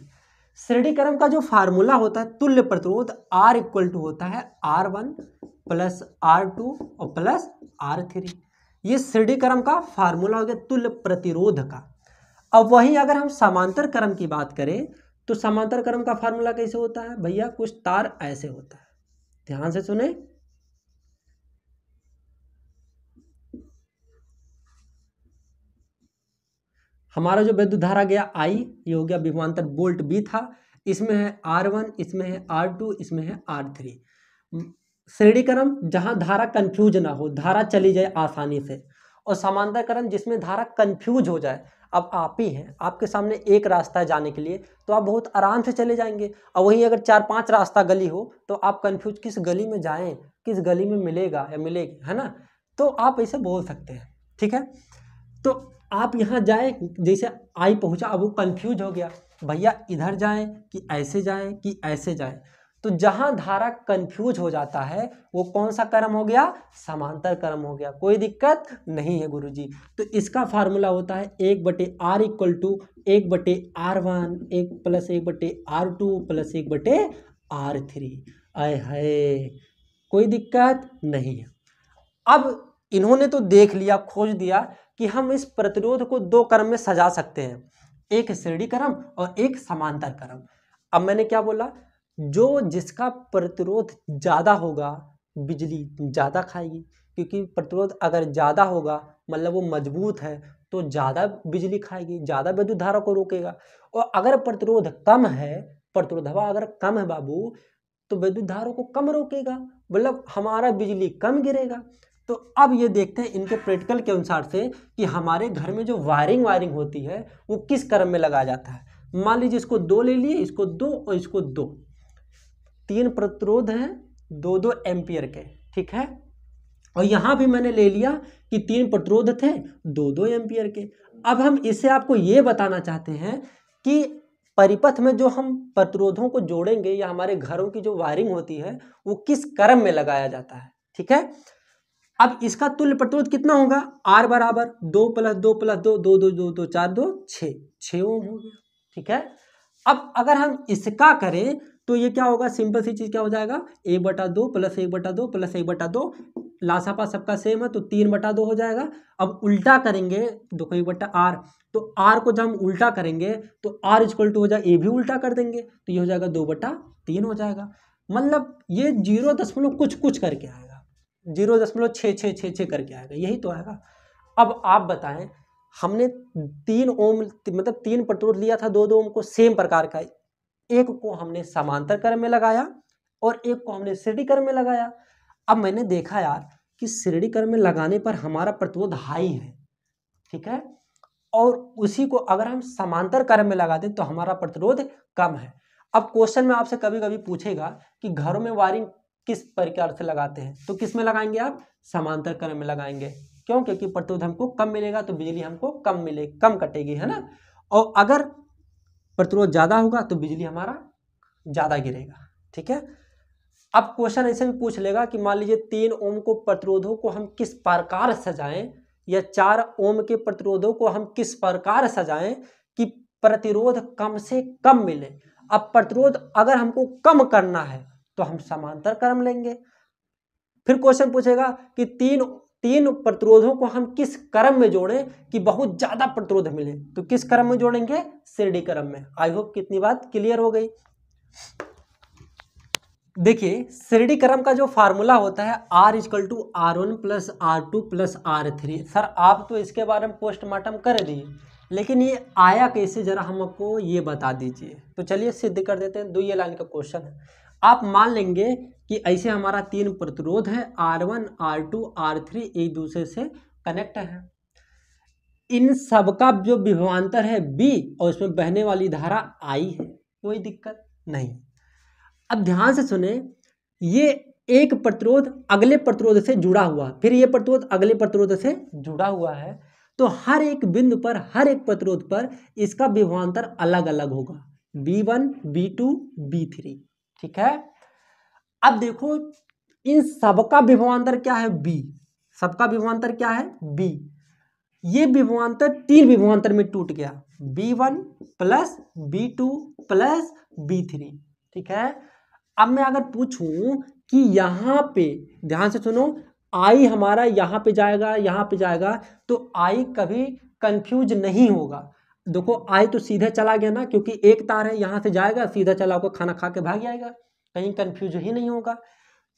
Speaker 1: क्रम का जो फार्मूला होता है तुल्य प्रतिरोध आर इक्वल टू होता है R one plus R two और प्लस आर थ्री ये क्रम का फार्मूला हो गया तुल्य प्रतिरोध का अब वही अगर हम समांतर क्रम की बात करें तो समांतर क्रम का फार्मूला कैसे होता है भैया कुछ तार ऐसे होता है ध्यान से सुने हमारा जो विद्युत धारा गया आई ये हो गया विमानतर बोल्ट बी था इसमें है आर वन इसमें है आर टू इसमें है आर थ्री श्रेणीकरण जहाँ धारा कन्फ्यूज ना हो धारा चली जाए आसानी से और समांतरकरण जिसमें धारा कन्फ्यूज हो जाए अब आप ही हैं आपके सामने एक रास्ता है जाने के लिए तो आप बहुत आराम से चले जाएंगे और वहीं अगर चार पांच रास्ता गली हो तो आप कन्फ्यूज किस गली में जाएं किस गली में मिलेगा या मिलेगी है ना तो आप ऐसे बोल सकते हैं ठीक है तो आप यहाँ जाए जैसे आई पहुँचा अब वो कन्फ्यूज हो गया भैया इधर जाए कि ऐसे जाए कि ऐसे जाए तो जहाँ धारा कन्फ्यूज हो जाता है वो कौन सा कर्म हो गया समांतर कर्म हो गया कोई दिक्कत नहीं है गुरुजी तो इसका फार्मूला होता है एक बटे आर इक्वल टू एक बटे आर वन एक प्लस एक बटे आर टू प्लस एक बटे आर थ्री अय है कोई दिक्कत नहीं है अब इन्होंने तो देख लिया खोज दिया कि हम इस प्रतिरोध को दो क्रम में सजा सकते हैं एक श्रेणी क्रम और एक समांतर क्रम अब मैंने क्या बोला जो जिसका प्रतिरोध ज़्यादा होगा बिजली ज़्यादा खाएगी क्योंकि प्रतिरोध अगर ज़्यादा होगा मतलब वो मजबूत है तो ज़्यादा बिजली खाएगी ज़्यादा विद्युत धारा को रोकेगा और अगर प्रतिरोध कम है प्रतिरोध हवा अगर कम है बाबू तो विद्युत धारा को कम रोकेगा मतलब हमारा बिजली कम गिरेगा तो अब ये देखते हैं इनके प्रैक्टिकल के अनुसार से कि हमारे घर में जो वायरिंग वायरिंग होती है वो किस क्रम में लगाया जाता है मान लीजिए इसको दो ले लिए इसको दो और इसको दो तीन प्रतिरोध हैं दो दो एम्पियर के ठीक है और यहां भी मैंने ले लिया कि तीन प्रतिरोध थे दो दो एम्पियर के अब हम इसे आपको ये बताना चाहते हैं कि परिपथ में जो हम प्रतिरोधों को जोड़ेंगे या हमारे घरों की जो वायरिंग होती है वो किस क्रम में लगाया जाता है ठीक है अब इसका तुल्य प्रतिरोध कितना होगा आर बराबर दो प्लस दो प्लस दो दो दो दो दो चार दो छः ओम हो गया ठीक है अब अगर हम इसका करें तो ये क्या होगा सिंपल सी चीज़ क्या हो जाएगा एक बटा दो प्लस एक बटा दो प्लस एक बटा दो लासापा सबका सेम है तो तीन बटा दो हो जाएगा अब उल्टा करेंगे दो एक बटा आर तो आर को जब हम उल्टा करेंगे तो आर इजक्वल टू हो जाए ए भी उल्टा कर देंगे तो ये हो जाएगा दो बटा तीन हो जाएगा मतलब ये जीरो दशमलव कुछ कुछ करके आएगा जीरो दशमलव छः छः छः छः करके आएगा यही तो आएगा अब आप बताएं हमने तीन ओम मतलब तीन प्रतिरोध लिया था दो दो ओम को सेम प्रकार का एक को हमने समांतर क्रम में लगाया और एक को हमने श्रेणी क्रम में लगाया अब मैंने देखा यार कि श्रेणी क्रम में लगाने पर हमारा प्रतिरोध हाई है ठीक है और उसी को अगर हम समांतर क्रम में लगा दें तो हमारा प्रतिरोध कम है अब क्वेश्चन में आपसे कभी कभी पूछेगा कि घरों में वायरिंग किस प्रकार से लगाते हैं तो किस में लगाएंगे आप समांतर क्रम में लगाएंगे क्यों क्योंकि प्रतिरोध हमको कम मिलेगा तो बिजली हमको कम मिले कम कटेगी है ना और अगर प्रतिरोध ज़्यादा होगा तो बिजली हमारा ज़्यादा गिरेगा ठीक है अब क्वेश्चन ऐसे भी पूछ लेगा कि मान लीजिए तीन ओम को प्रतिरोधों को हम किस प्रकार सजाएं या चार ओम के प्रतिरोधों को हम किस प्रकार सजाएं कि प्रतिरोध कम से कम मिले अब प्रतिरोध अगर हमको कम करना है तो हम समांतर क्रम लेंगे फिर क्वेश्चन पूछेगा कि तीन तीन प्रतिरोधों को हम किस क्रम में जोड़ें कि बहुत ज़्यादा प्रतिरोध मिले तो किस क्रम में जोड़ेंगे सीढ़ी क्रम में आई होप कितनी बात क्लियर हो गई देखिए सीढ़ी क्रम का जो फार्मूला होता है R equal to R one plus R two plus R three sir आप तो इसके बारे में पोस्टमार्टम कर दिए लेकिन ये आया कैसे जरा हमको ये बता दीजिए तो चलिए सिद्ध कर देते हैं दो ये लाइन का क्वेश्चन है आप मान लेंगे कि ऐसे हमारा तीन प्रतिरोध है R one R two R three एक दूसरे से कनेक्ट है इन सब का जो विभवान्तर है बी और उसमें बहने वाली धारा आई है कोई दिक्कत नहीं अब ध्यान से सुने ये एक प्रतिरोध अगले प्रतिरोध से जुड़ा हुआ फिर ये प्रतिरोध अगले प्रतिरोध से जुड़ा हुआ है तो हर एक बिंदु पर हर एक प्रतिरोध पर इसका विभवान्तर अलग अलग होगा B one B two B three ठीक है अब देखो इन सबका विभवांतर क्या है बी सबका विभवांतर क्या है बी ये विभवांतर तीन विभवांतर में टूट गया B one plus B two plus B three ठीक है अब मैं अगर पूछूं कि यहां पे ध्यान से सुनो आई हमारा यहां पे जाएगा यहां पे जाएगा तो आई कभी कंफ्यूज नहीं होगा देखो आई तो सीधे चला गया ना क्योंकि एक तार है यहाँ से जाएगा सीधा चला होगा खाना खा के भाग जाएगा कहीं कन्फ्यूज ही नहीं होगा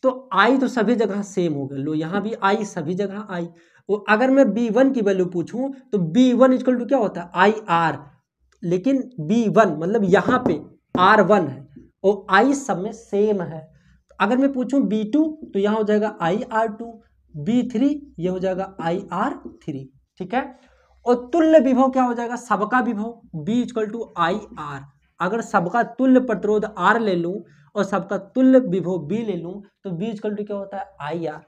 Speaker 1: तो आई तो सभी जगह सेम हो गया लो यहाँ भी आई सभी जगह आई वो अगर मैं बी वन की वैल्यू पूछू तो बी वन इजकल टू क्या होता है आई आर लेकिन बी वन मतलब यहाँ पे आर वन है और आई सब में सेम है तो अगर मैं पूछू बी टू तो यहाँ हो जाएगा I R two B three ये हो जाएगा आई आर थ्री ठीक है और तुल्य विभव क्या हो जाएगा सबका विभव B equal to I R अगर सबका तुल्य प्रतिरोध आर ले लू और सबका तुल्य विभव बी ले लू तो बी इजकल टू क्या होता है आई आर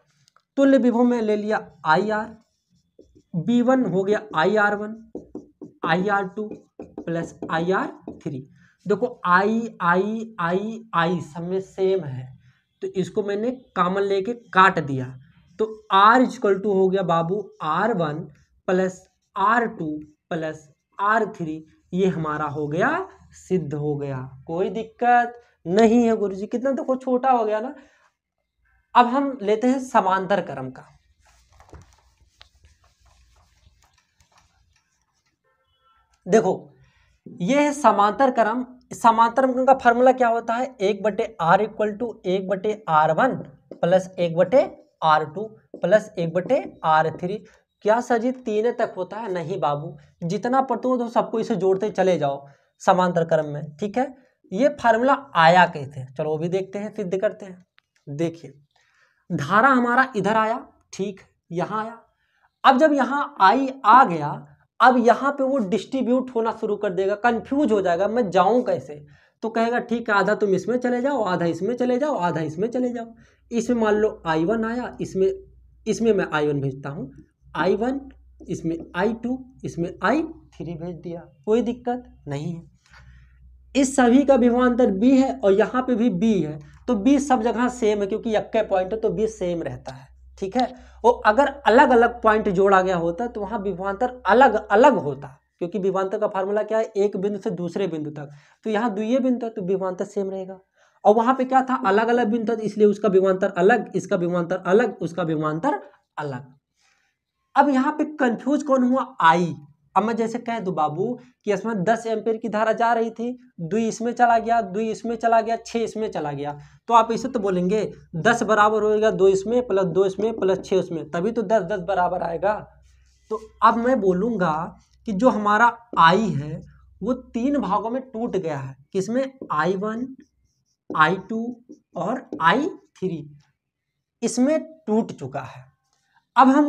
Speaker 1: तुल्य विभव में ले लिया आई आर बी वन हो गया I R one I R two plus I R three देखो आई आई आई आई सब में सेम है तो इसको मैंने कामन लेके काट दिया तो आर इजकल टू हो गया बाबू R one plus R two plus R three ये हमारा हो गया सिद्ध हो गया कोई दिक्कत नहीं है गुरु जी कितना तो कुछ छोटा हो गया ना अब हम लेते हैं समांतर क्रम का देखो ये है समांतर क्रम समांतर क्रम का फॉर्मूला क्या होता है एक बटे आर इक्वल टू एक बटे आर वन प्लस एक बटे आर टू प्लस एक बटे आर थ्री क्या सर तीन तक होता है नहीं बाबू जितना पढ़ते हो तो सबको इसे जोड़ते चले जाओ समांतर क्रम में ठीक है ये फार्मूला आया कहते हैं चलो वो भी देखते हैं सिद्ध करते हैं देखिए धारा हमारा इधर आया ठीक यहाँ आया अब जब यहाँ आई आ गया अब यहाँ पे वो डिस्ट्रीब्यूट होना शुरू कर देगा कंफ्यूज हो जाएगा मैं जाऊँ कैसे तो कहेगा ठीक है आधा तुम इसमें चले जाओ आधा इसमें चले जाओ आधा इसमें चले जाओ इसमें मान लो आई वन आया इसमें इसमें मैं आई वन भेजता हूँ आई वन इसमें आई टू इसमें आई थ्री भेज दिया कोई दिक्कत नहीं है इस सभी का विभवांतर बी है और यहाँ पे भी बी है तो बी सब जगह सेम है क्योंकि यक्के पॉइंट है तो बी सेम रहता है ठीक है और अगर अलग अलग पॉइंट जोड़ा गया होता तो वहाँ विभवांतर अलग अलग होता क्योंकि विभवांतर का फार्मूला क्या है एक बिंदु से दूसरे बिंदु तक तो यहाँ दुए बिंदु है तो विभवांतर सेम रहेगा और वहाँ पे क्या था अलग अलग बिंदु था तो इसलिए उसका विमानतर अलग इसका विमानतर अलग उसका विमानतर अलग अब यहाँ पे कंफ्यूज कौन हुआ आई अब मैं जैसे कह दू बाबू कि इसमें दस एम्पेयर की धारा जा रही थी दुई इसमें चला गया दुई इसमें चला गया छः इसमें चला गया तो आप इसे तो बोलेंगे दस बराबर होएगा दो इसमें प्लस दो इसमें प्लस छः उसमें तभी तो दस दस बराबर आएगा तो अब मैं बोलूँगा कि जो हमारा आई है वो तीन भागों में टूट गया है किसमें आई वन आई टू और आई थ्री इसमें टूट चुका है अब हम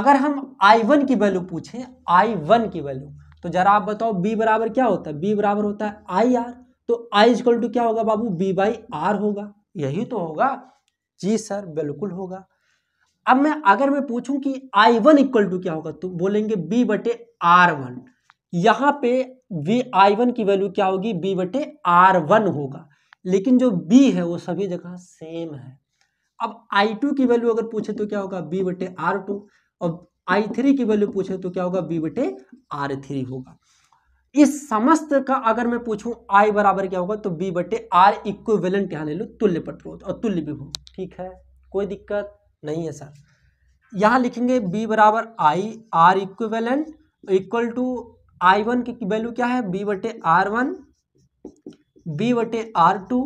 Speaker 1: अगर हम I1 की वैल्यू पूछें I1 की वैल्यू तो जरा आप बताओ B बराबर क्या होता है बी बराबर होता है आई आर तो आई इजक्ल टू क्या होगा बाबू बी बाई आर होगा यही तो होगा जी सर बिल्कुल होगा अब मैं अगर मैं पूछूं कि I1 वन इक्वल टू क्या होगा तो बोलेंगे B बटे आर वन यहाँ पे वी आई वन की वैल्यू क्या होगी बी बटे आर वन होगा लेकिन जो B है वो सभी जगह सेम है अब I2 की वैल्यू अगर पूछे तो क्या होगा B बटे आर टू और आई थ्री की वैल्यू पूछे तो क्या होगा बी बटे आर थ्री होगा इस समस्त का अगर मैं पूछूं आई बराबर क्या होगा तो बी बटे आर इक्विवेलेंट यहां ले लो तुल्य प्रतिरोध और तुल्य विभव ठीक है कोई दिक्कत नहीं है सर यहां लिखेंगे बी बराबर I R equivalent equal to I one की वैल्यू क्या है बी बटे आर वन बी बटे आर टू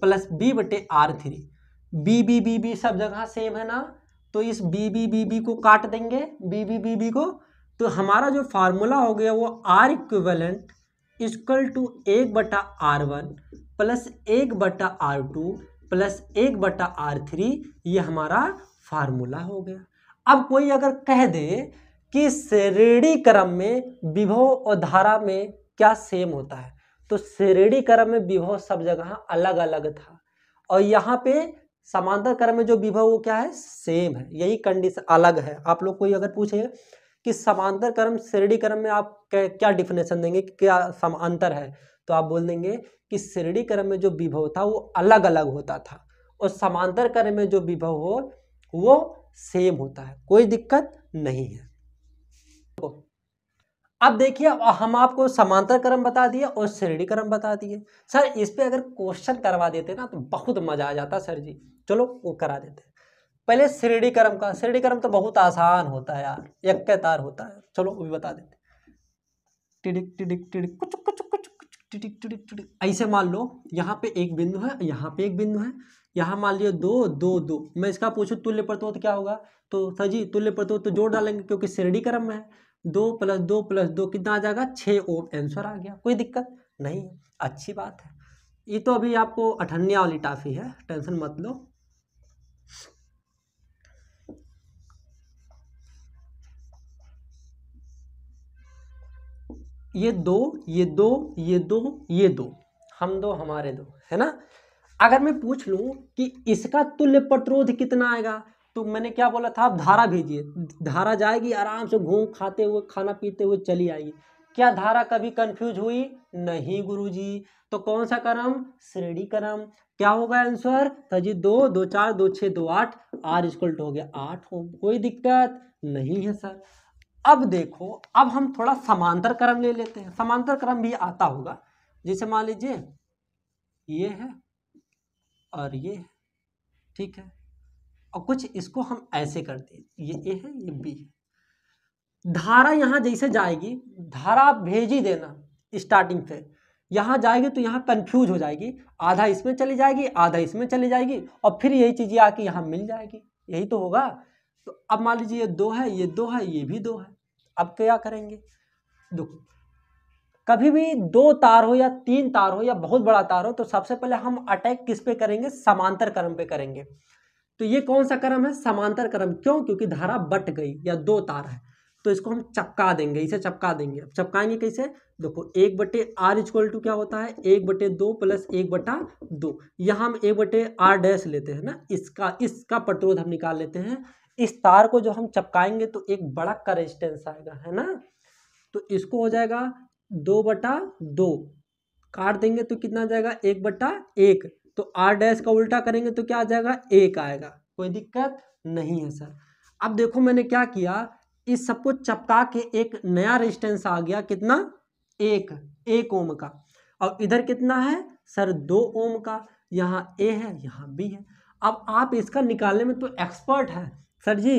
Speaker 1: प्लस बी बटे R three B B B B सब जगह सेम है ना तो इस बी बी बी बी को काट देंगे बी बी बी बी को तो हमारा जो फार्मूला हो गया वो आर इक्विवेलेंट इजकल टू एक बटा आर वन प्लस एक बटा आर टू प्लस एक बटा आर थ्री ये हमारा फार्मूला हो गया अब कोई अगर कह दे कि श्रेणी क्रम में विभव और धारा में क्या सेम होता है तो श्रेणी क्रम में विभव सब जगह अलग अलग था और यहाँ पे समांतर क्रम में जो विभव वो क्या है सेम है यही कंडीशन अलग है आप लोग कोई अगर पूछे कि समांतर क्रम श्रेणी क्रम में आप क्या डिफिनेशन देंगे क्या समांतर है तो आप बोल देंगे कि श्रेणी क्रम में जो विभव था वो अलग अलग होता था और समांतर क्रम में जो विभव हो वो सेम होता है कोई दिक्कत नहीं है अब देखिए हम आपको समांतर क्रम बता दिए और श्रेणी क्रम बता दिए सर इस पर अगर क्वेश्चन करवा देते ना तो बहुत मज़ा आ जाता सर जी चलो वो करा देते पहले श्रेणी क्रम का श्रेणी क्रम तो बहुत आसान होता है यार एक तार होता है चलो वो भी बता देते टिडिक टिडिक टिडिक कुछ कुछ कुछ कुछ टिडिक टिडिक टिडिक ऐसे मान लो यहाँ पे एक बिंदु है यहाँ पे एक बिंदु है यहाँ मान लिया दो दो दो मैं इसका पूछूं तुल्य प्रतोत क्या होगा तो सर जी तुल्य प्रतोत तो जोड़ डालेंगे क्योंकि श्रेणी क्रम है दो प्लस दो प्लस दो कितना आ जाएगा छः ओम आंसर आ गया कोई दिक्कत नहीं अच्छी बात है ये तो अभी आपको अठन्या वाली टाफी है टेंशन मत लो ये दो ये दो ये दो ये दो हम दो हमारे दो है ना अगर मैं पूछ लूं कि इसका तुल्य प्रतिरोध कितना आएगा तो मैंने क्या बोला था आप धारा भेजिए धारा जाएगी आराम से घूम खाते हुए खाना पीते हुए चली आएगी क्या धारा कभी कंफ्यूज हुई नहीं गुरुजी तो कौन सा कर्म श्रेणी कर्म क्या होगा आंसर तो जी दो दो चार दो छः दो आठ आर स्कल्ट हो गया आठ हो कोई दिक्कत नहीं है सर अब देखो अब हम थोड़ा समांतर क्रम ले लेते हैं समांतर क्रम भी आता होगा जैसे मान लीजिए ये है और ये है ठीक है और कुछ इसको हम ऐसे करते दें ये ए है ये बी है धारा यहाँ जैसे जाएगी धारा भेज ही देना स्टार्टिंग से यहाँ जाएगी तो यहाँ कन्फ्यूज हो जाएगी आधा इसमें चली जाएगी आधा इसमें चली जाएगी और फिर यही चीज़ें आके यहाँ मिल जाएगी यही तो होगा तो अब मान लीजिए ये दो है ये दो है ये भी दो है अब क्या करेंगे दो कभी भी दो तार हो या तीन तार हो या बहुत बड़ा तार हो तो सबसे पहले हम अटैक किस पे करेंगे समांतर क्रम पे करेंगे तो ये कौन सा क्रम है समांतर क्रम क्यों क्योंकि धारा बट गई या दो तार है तो इसको हम चपका देंगे इसे चपका देंगे अब चपकाएंगे कैसे देखो एक बटे आर इजक्वल टू क्या होता है एक बटे दो प्लस एक बटा दो यहाँ हम एक बटे आर डैश लेते हैं ना इसका इसका प्रतिरोध हम निकाल लेते हैं इस तार को जो हम चपकाएंगे तो एक बड़ा करेस्टेंस आएगा है ना तो इसको हो जाएगा दो बटा दो काट देंगे तो कितना जाएगा एक बटा एक तो आर डैश का उल्टा करेंगे तो क्या आ जाएगा एक आएगा कोई दिक्कत नहीं है सर अब देखो मैंने क्या किया इस सबको चपका के एक नया रेजिस्टेंस आ गया कितना एक एक ओम का और इधर कितना है सर दो ओम का यहाँ ए है यहाँ बी है अब आप इसका निकालने में तो एक्सपर्ट है सर जी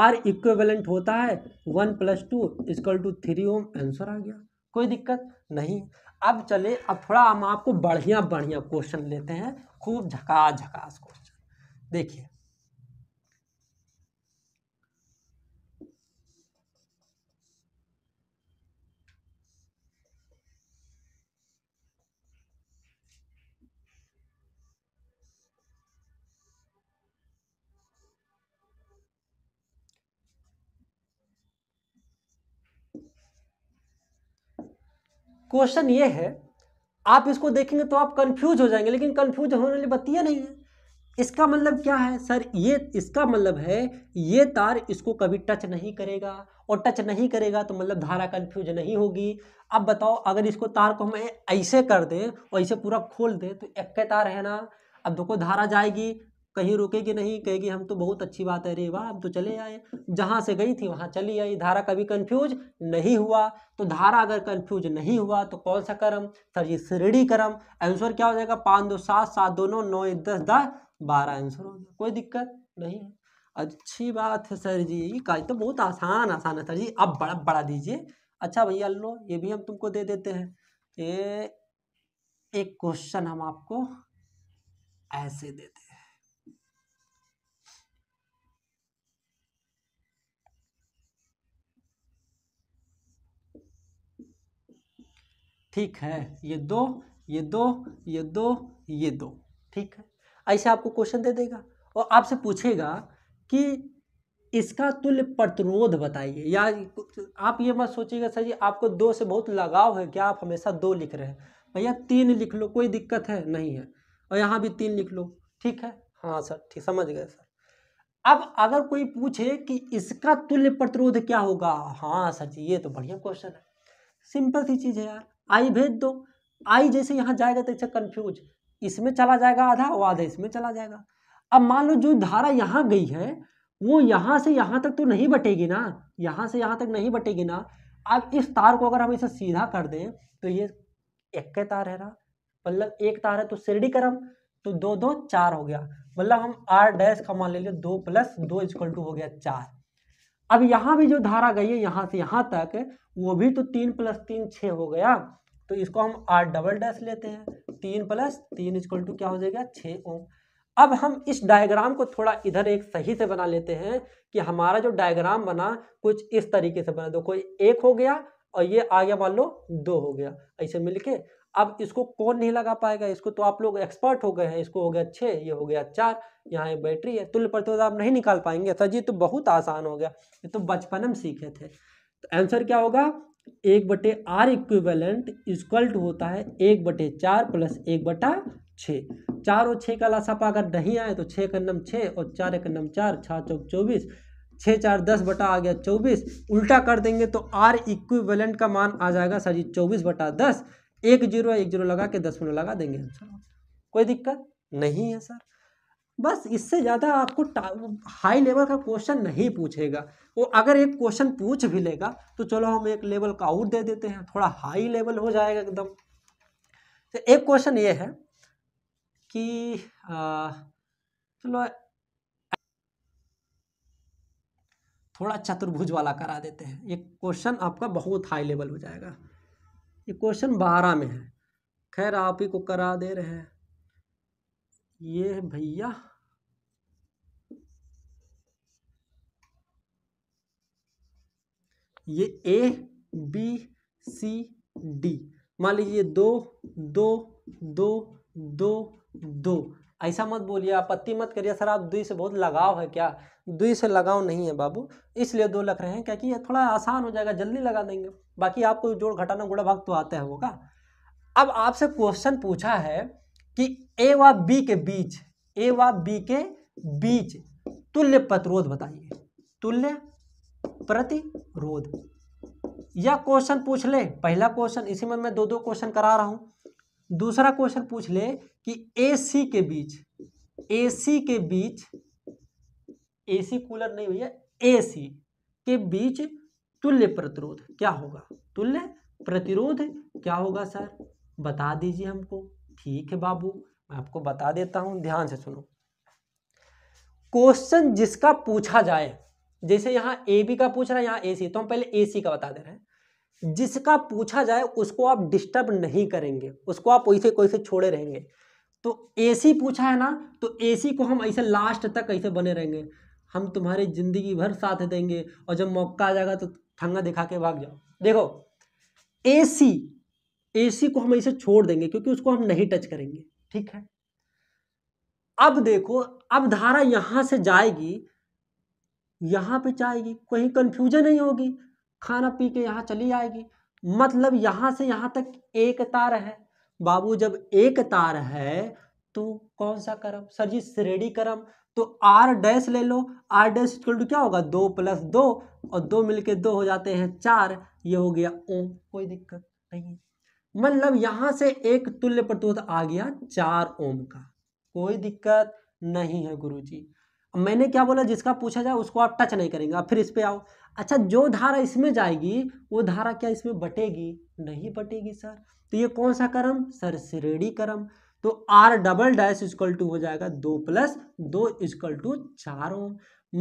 Speaker 1: आर इक्वेवेलेंट होता है one plus two equal to three ohm answer आ गया कोई दिक्कत नहीं अब चले अब थोड़ा हम आपको बढ़िया बढ़िया क्वेश्चन लेते हैं खूब झकास झकास क्वेश्चन देखिए क्वेश्चन ये है आप इसको देखेंगे तो आप कंफ्यूज हो जाएंगे लेकिन कंफ्यूज होने वाली बत्तियाँ नहीं है इसका मतलब क्या है सर ये इसका मतलब है ये तार इसको कभी टच नहीं करेगा और टच नहीं करेगा तो मतलब धारा कन्फ्यूज नहीं होगी अब बताओ अगर इसको तार को हम ऐसे कर दें और ऐसे पूरा खोल दें तो एक तार है ना अब देखो धारा जाएगी कहीं रुकेगी नहीं कहेगी हम तो बहुत अच्छी बात है अरे वाह हम तो चले आए जहाँ से गई थी वहाँ चली आई धारा कभी कन्फ्यूज नहीं हुआ तो धारा अगर कन्फ्यूज नहीं हुआ तो कौन सा क्रम सर जी श्रेणी क्रम आंसर क्या हो जाएगा पाँच दो सात सात दोनों नौ दस दस बारह आंसर हो गया कोई दिक्कत नहीं है अच्छी बात है सर जी का तो बहुत आसान आसान है सर जी अब बड़ा बड़ा दीजिए अच्छा भैया लो ये भी हम तुमको दे देते हैं ये एक क्वेश्चन हम आपको ऐसे देते हैं ठीक है ये दो ये दो ये दो ये दो ठीक है ऐसे आपको क्वेश्चन दे देगा और आपसे पूछेगा कि इसका तुल्य प्रतिरोध बताइए या आप ये मत सोचिएगा सर जी आपको दो से बहुत लगाव है क्या आप हमेशा दो लिख रहे हैं भैया तीन लिख लो कोई दिक्कत है नहीं है और यहाँ भी तीन लिख लो ठीक है हाँ सर ठीक समझ गए सर अब अगर कोई पूछे कि इसका तुल्य प्रतिरोध क्या होगा हाँ सर जी ये तो बढ़िया क्वेश्चन है सिंपल सी चीज़ है यार आई भेज दो आई जैसे यहाँ जाएगा तो कन्फ्यूज अच्छा इसमें चला जाएगा आधा और आधा इसमें चला जाएगा अब मान लो जो धारा यहाँ गई है वो यहाँ से यहाँ तक तो नहीं बटेगी ना यहाँ से यहाँ तक नहीं बटेगी ना अब इस तार को अगर हम इसे सीधा कर दें तो ये एक के तार है ना मतलब एक तार है तो शिरडी क्रम तो दो दो चार हो गया मतलब हम आर डैश का मान ले लिया दो प्लस दो इजक्वल टू हो गया चार अब यहाँ भी जो धारा गई है यहाँ से यहाँ तक वो भी तो तीन प्लस तीन छः हो गया तो इसको हम आर डबल डैश लेते हैं तीन प्लस तीन इजक्वल टू क्या हो जाएगा छः ओम अब हम इस डायग्राम को थोड़ा इधर एक सही से बना लेते हैं कि हमारा जो डायग्राम बना कुछ इस तरीके से बना दो कोई एक हो गया और ये आ गया मान लो दो हो गया ऐसे मिलके अब इसको कौन नहीं लगा पाएगा इसको तो आप लोग एक्सपर्ट हो गए हैं इसको हो गया छः ये हो गया चार यहाँ बैटरी है तुल्य प्रतिरोध आप नहीं निकाल पाएंगे सर अच्छा जी तो बहुत आसान हो गया ये तो बचपन में सीखे थे तो आंसर क्या होगा एक बटे आर इक्विवेलेंट इक्वल टू होता है एक बटे चार प्लस एक बटा छः चार और छः का लासाप अगर नहीं आए तो छः का नम छः और चार एक नम चार छः चौक चौबीस छः चार दस बटा आ गया चौबीस उल्टा कर देंगे तो आर इक्विवेलेंट का मान आ जाएगा सर जी चौबीस बटा दस एक जीरो एक जीरो लगा के दस मिनट लगा देंगे आंसर कोई दिक्कत नहीं है सर बस इससे ज़्यादा आपको हाई लेवल का क्वेश्चन नहीं पूछेगा वो अगर एक क्वेश्चन पूछ भी लेगा तो चलो हम एक लेवल का आउट दे देते हैं थोड़ा हाई लेवल हो जाएगा एकदम तो एक क्वेश्चन ये है कि आ, चलो थोड़ा चतुर्भुज वाला करा देते हैं एक क्वेश्चन आपका बहुत हाई लेवल हो जाएगा ये क्वेश्चन बारह में है खैर आप ही को करा दे रहे हैं ये भैया ये ए बी सी डी मान लीजिए दो दो दो दो दो ऐसा मत बोलिए आपत्ति मत करिए सर आप दुई से बहुत लगाव है क्या दुई से लगाव नहीं है बाबू इसलिए दो लग रहे हैं क्या कि ये थोड़ा आसान हो जाएगा जल्दी लगा देंगे बाकी आपको जोड़ घटाना गुड़ा भाग तो आता है होगा अब आपसे क्वेश्चन पूछा है कि ए व बी के बीच ए व बी के बीच तुल्य प्रतिरोध बताइए तुल्य प्रतिरोध या क्वेश्चन पूछ ले पहला क्वेश्चन इसी में मैं दो दो क्वेश्चन करा रहा हूं दूसरा क्वेश्चन पूछ ले कि ए सी के बीच ए सी के बीच ए सी कूलर नहीं भैया ए सी के बीच तुल्य प्रतिरोध क्या होगा तुल्य प्रतिरोध क्या होगा सर बता दीजिए हमको ठीक है बाबू मैं आपको बता देता हूं ध्यान से सुनो क्वेश्चन जिसका पूछा जाए जैसे यहाँ ए बी का पूछ रहा है यहाँ ए सी तो हम पहले ए सी का बता दे रहे हैं जिसका पूछा जाए उसको आप डिस्टर्ब नहीं करेंगे उसको आप वैसे कोई से छोड़े रहेंगे तो ए सी पूछा है ना तो ए सी को हम ऐसे लास्ट तक ऐसे बने रहेंगे हम तुम्हारी ज़िंदगी भर साथ देंगे और जब मौका आ जाएगा तो ठंगा दिखा के भाग जाओ देखो ए सी ए सी को हम ऐसे छोड़ देंगे क्योंकि उसको हम नहीं टच करेंगे ठीक है अब देखो अब धारा यहां से जाएगी यहां पे जाएगी कहीं कंफ्यूजन नहीं होगी खाना पी के यहाँ चली आएगी मतलब यहां से यहां तक एक तार है बाबू जब एक तार है तो कौन सा क्रम सर जी श्रेणी क्रम तो आर डैश ले लो आर डैश इक्वल टू क्या होगा दो प्लस दो और दो मिलके दो हो जाते हैं चार ये हो गया ओ कोई दिक्कत नहीं मतलब यहां से एक तुल्य प्रतिरोध आ गया चार ओम का कोई दिक्कत नहीं है गुरुजी अब मैंने क्या बोला जिसका पूछा जाए उसको आप टच नहीं करेंगे फिर इस पे आओ अच्छा जो धारा इसमें जाएगी वो धारा क्या इसमें बटेगी नहीं बटेगी सर तो ये कौन सा कर्म सर श्रेणी कर्म तो R double dash equal to हो जाएगा दो प्लस दो इजकल टू चार ओम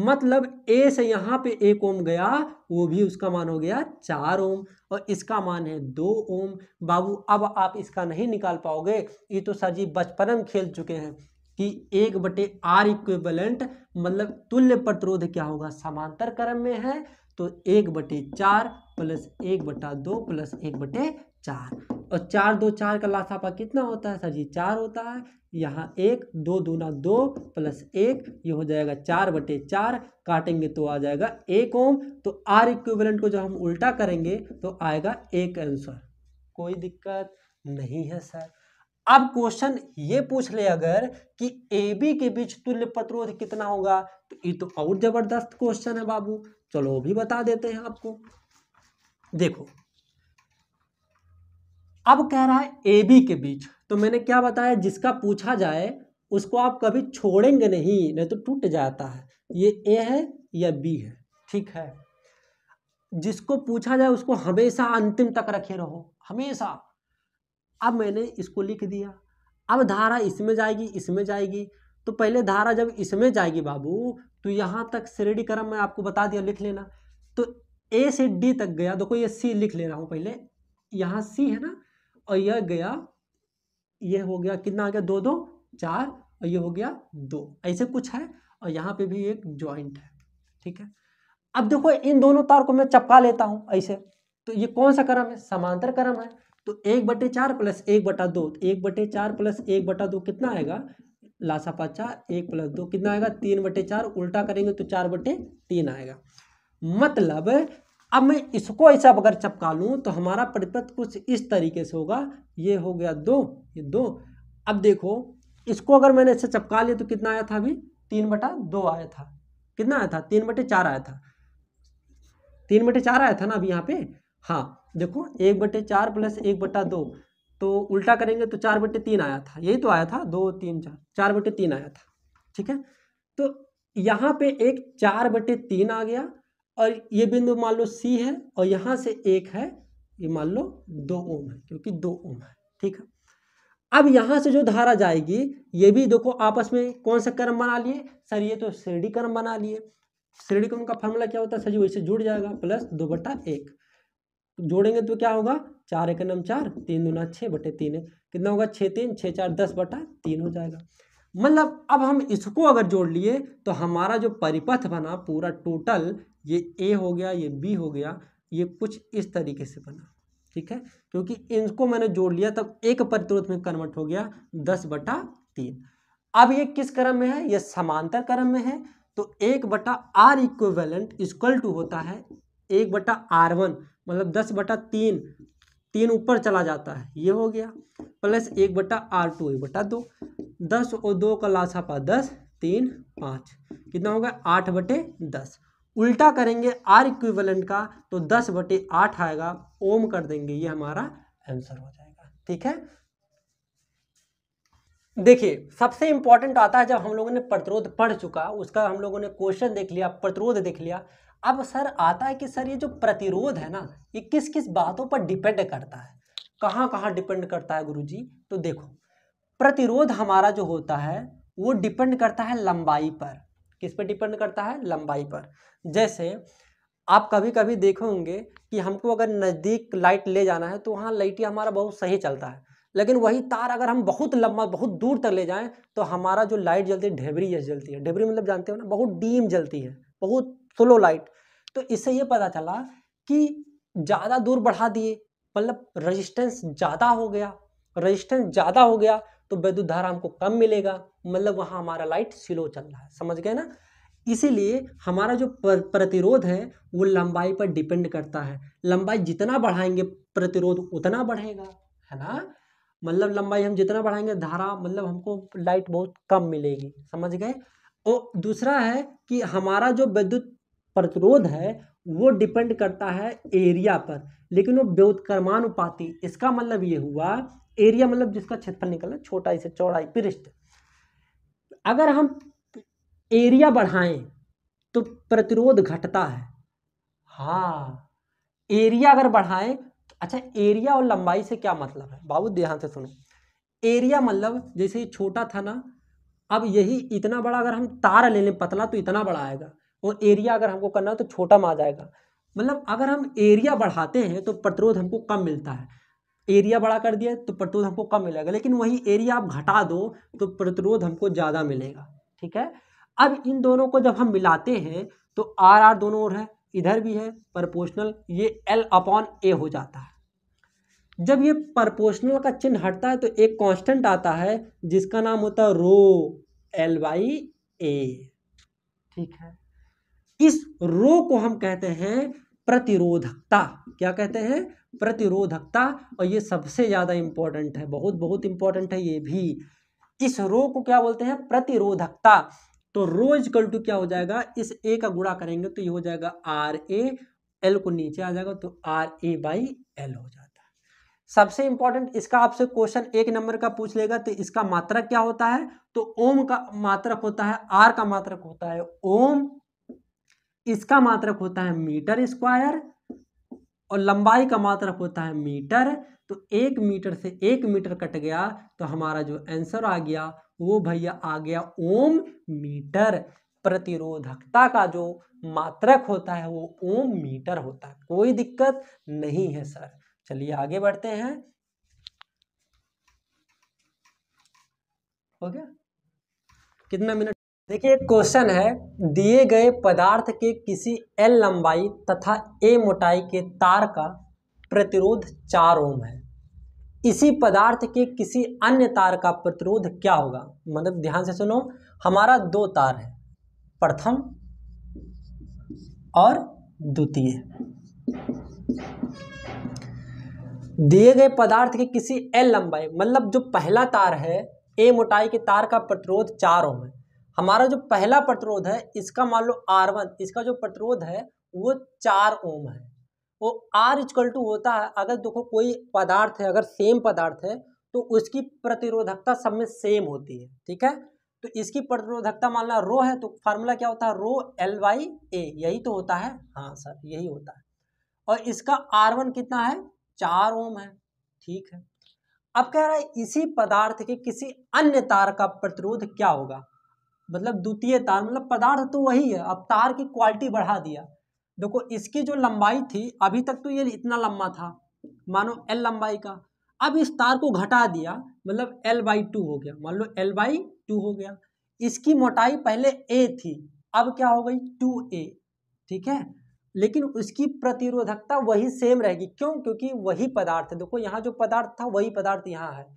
Speaker 1: मतलब ए से यहाँ पे एक ओम गया वो भी उसका मान हो गया चार ओम और इसका मान है दो ओम बाबू अब आप इसका नहीं निकाल पाओगे ये तो सर जी बचपन में खेल चुके हैं कि एक बटे आर इक्वेबलेंट मतलब तुल्य प्रतिरोध क्या होगा समांतर क्रम में है तो एक बटे चार प्लस एक बटा दो प्लस एक बटे चार और चार दो चार का लाथापा कितना होता है सर जी चार होता है यहाँ एक दो दूना दो प्लस एक ये हो जाएगा चार बटे चार काटेंगे तो आ जाएगा एक ओम तो आर इक्विवेलेंट को जब हम उल्टा करेंगे तो आएगा एक आंसर कोई दिक्कत नहीं है सर अब क्वेश्चन ये पूछ ले अगर कि ए बी के बीच तुल्य प्रतिरोध कितना होगा तो ये तो और जबरदस्त क्वेश्चन है बाबू चलो भी बता देते हैं आपको देखो अब कह रहा है ए बी के बीच तो मैंने क्या बताया जिसका पूछा जाए उसको आप कभी छोड़ेंगे नहीं नहीं तो टूट जाता है ये ए है या बी है ठीक है जिसको पूछा जाए उसको हमेशा अंतिम तक रखे रहो हमेशा अब मैंने इसको लिख दिया अब धारा इसमें जाएगी इसमें जाएगी तो पहले धारा जब इसमें जाएगी बाबू तो यहाँ तक श्रेणी क्रम मैं आपको बता दिया लिख लेना तो ए से डी तक गया देखो ये सी लिख ले रहा हूँ पहले यहाँ सी है ना और यह गया यह हो गया कितना आ गया दो दो चार और यह हो गया दो ऐसे कुछ है और यहाँ पे भी एक ज्वाइंट है ठीक है अब देखो इन दोनों तार को मैं चपका लेता हूं ऐसे तो ये कौन सा क्रम है समांतर क्रम है तो एक बटे चार प्लस एक बटा दो तो एक बटे चार प्लस एक बटा दो कितना आएगा लाशा पाचा एक प्लस दो कितना आएगा तीन बटे चार उल्टा करेंगे तो चार बटे तीन आएगा मतलब अब मैं इसको ऐसा अगर चपका लूँ तो हमारा परिपथ कुछ इस तरीके से होगा ये हो गया दो ये दो अब देखो इसको अगर मैंने ऐसे चपका लिया तो कितना आया था अभी तीन बटा दो आया था कितना आया था तीन बटे चार आया था तीन बटे चार आया था ना अभी यहाँ पे हाँ देखो एक बटे चार प्लस एक बटा दो तो उल्टा करेंगे तो चार बटे तीन आया था यही तो आया था दो तीन चार चार बटे तीन आया था ठीक है तो यहाँ पे एक चार बटे तीन आ गया और ये बिंदु मान लो सी है और यहाँ से एक है ये मान लो दो ओम है क्योंकि दो ओम है ठीक है अब यहां से जो धारा जाएगी ये भी देखो आपस में कौन सा कर्म बना लिए सर ये तो श्रेणी कर्म बना लिए श्रेणी कर्म का फॉर्मूला क्या होता है सर जी वैसे जुड़ जाएगा प्लस दो बटा एक जोड़ेंगे तो क्या होगा चार एक नम चार तीन दो ना छः बटे तीन कितना होगा छः तीन छः चार दस बटा तीन हो जाएगा मतलब अब हम इसको अगर जोड़ लिए तो हमारा जो परिपथ बना पूरा टोटल ये ए हो गया ये बी हो गया ये कुछ इस तरीके से बना ठीक है क्योंकि इनको मैंने जोड़ लिया तब एक प्रतिरोध में कन्वर्ट हो गया दस बटा तीन अब ये किस क्रम में है ये समांतर क्रम में है तो एक बटा आर इक्वेलेंट इक्वल टू होता है एक बटा आर वन मतलब दस बटा तीन तीन ऊपर चला जाता है ये हो गया प्लस एक बटा आर टू एक बटा दो दस और दो का लाछा पा दस तीन पाँच कितना होगा आठ बटे दस उल्टा करेंगे आर इक्विवेलेंट का तो दस बटे आठ आएगा ओम कर देंगे ये हमारा आंसर हो जाएगा ठीक है देखिए सबसे इंपॉर्टेंट आता है जब हम लोगों ने प्रतिरोध पढ़ चुका उसका हम लोगों ने क्वेश्चन देख लिया प्रतिरोध देख लिया अब सर आता है कि सर ये जो प्रतिरोध है ना ये किस किस बातों पर डिपेंड करता है कहाँ कहाँ डिपेंड करता है गुरु जी तो देखो प्रतिरोध हमारा जो होता है वो डिपेंड करता है लंबाई पर किस पर डिपेंड करता है लंबाई पर जैसे आप कभी कभी देखे होंगे कि हमको अगर नज़दीक लाइट ले जाना है तो वहाँ लाइटिया हमारा बहुत सही चलता है लेकिन वही तार अगर हम बहुत लंबा बहुत दूर तक ले जाएं तो हमारा जो लाइट जलती है ढेबरी जैसे जलती है ढेबरी मतलब जानते हो ना बहुत डीम जलती है बहुत स्लो लाइट तो इससे ये पता चला कि ज़्यादा दूर बढ़ा दिए मतलब रेजिस्टेंस ज़्यादा हो गया रेजिस्टेंस ज़्यादा हो गया तो वैद्युत धारा हमको कम मिलेगा मतलब वहाँ हमारा लाइट स्लो चल रहा है समझ गए ना इसीलिए हमारा जो प्रतिरोध है वो लंबाई पर डिपेंड करता है लंबाई जितना बढ़ाएंगे प्रतिरोध उतना बढ़ेगा है ना मतलब लंबाई हम जितना बढ़ाएंगे धारा मतलब हमको लाइट बहुत कम मिलेगी समझ गए और दूसरा है कि हमारा जो विद्युत प्रतिरोध है वो डिपेंड करता है एरिया पर लेकिन वो व्योतक्रमानुपाती इसका मतलब ये हुआ एरिया मतलब जिसका क्षेत्रफल निकलना छोटा इसे चौड़ाई पृष्ठ अगर हम एरिया बढ़ाएं तो प्रतिरोध घटता है हाँ एरिया अगर बढ़ाएं तो अच्छा एरिया और लंबाई से क्या मतलब है बाबू ध्यान से सुनो एरिया मतलब जैसे छोटा था ना अब यही इतना बड़ा अगर हम तार ले लें पतला तो इतना बड़ा आएगा और एरिया अगर हमको करना हो तो छोटा में आ जाएगा मतलब अगर हम एरिया बढ़ाते हैं तो प्रतिरोध हमको कम मिलता है एरिया बड़ा कर दिया तो प्रतिरोध हमको कम मिलेगा लेकिन वही एरिया आप घटा दो तो प्रतिरोध हमको ज़्यादा मिलेगा ठीक है अब इन दोनों को जब हम मिलाते हैं तो आर आर दोनों ओर है इधर भी है प्रपोर्शनल ये एल अपॉन ए हो जाता है जब ये परपोशनल का चिन्ह हटता है तो एक कांस्टेंट आता है जिसका नाम होता है रो एल बाई ए ठीक है इस रो को हम कहते हैं प्रतिरोधकता क्या कहते हैं प्रतिरोधकता और ये सबसे ज़्यादा इंपॉर्टेंट है बहुत बहुत इंपॉर्टेंट है ये भी इस रो को क्या बोलते हैं प्रतिरोधकता तो रोज कल टू क्या हो जाएगा इस ए का गुड़ा करेंगे तो ये हो जाएगा आर ए एल को नीचे आ जाएगा तो आर ए बाई एल हो जाता है सबसे इंपॉर्टेंट इसका आपसे क्वेश्चन एक नंबर का पूछ लेगा तो इसका मात्रक क्या होता है तो ओम का मात्रक होता है आर का मात्रक होता है ओम इसका मात्रक होता है मीटर स्क्वायर और लंबाई का मात्रक होता है मीटर तो एक मीटर से एक मीटर कट गया तो हमारा जो आंसर आ गया वो भैया आ गया ओम मीटर प्रतिरोधकता का जो मात्रक होता है वो ओम मीटर होता है कोई दिक्कत नहीं है सर चलिए आगे बढ़ते हैं हो गया कितना मिनट देखिए एक क्वेश्चन है दिए गए पदार्थ के किसी एल लंबाई तथा ए मोटाई के तार का प्रतिरोध चार ओम है इसी पदार्थ के किसी अन्य तार का प्रतिरोध क्या होगा मतलब ध्यान से सुनो हमारा दो तार है प्रथम और द्वितीय दिए गए पदार्थ के किसी एल लंबाई मतलब जो पहला तार है ए मोटाई के तार का प्रतिरोध चार ओम है हमारा जो पहला प्रतिरोध है इसका मान लो आर वन इसका जो प्रतिरोध है वो चार ओम है वो आर इजकल टू होता है अगर देखो कोई पदार्थ है अगर सेम पदार्थ है तो उसकी प्रतिरोधकता सब में सेम होती है ठीक है तो इसकी प्रतिरोधकता मानना रो है तो फार्मूला क्या होता है रो एल वाई ए यही तो होता है हाँ सर यही होता है और इसका आर वन कितना है चार ओम है ठीक है अब कह रहा है इसी पदार्थ के किसी अन्य तार का प्रतिरोध क्या होगा मतलब द्वितीय तार मतलब पदार्थ तो वही है अब तार की क्वालिटी बढ़ा दिया देखो इसकी जो लंबाई थी अभी तक तो ये इतना लंबा था मानो एल लंबाई का अब इस तार को घटा दिया मतलब एल बाई टू हो गया मान लो एल बाई टू हो गया इसकी मोटाई पहले ए थी अब क्या हो गई टू ए ठीक है लेकिन उसकी प्रतिरोधकता वही सेम रहेगी क्यों क्योंकि वही पदार्थ है देखो यहाँ जो पदार्थ था वही पदार्थ यहाँ है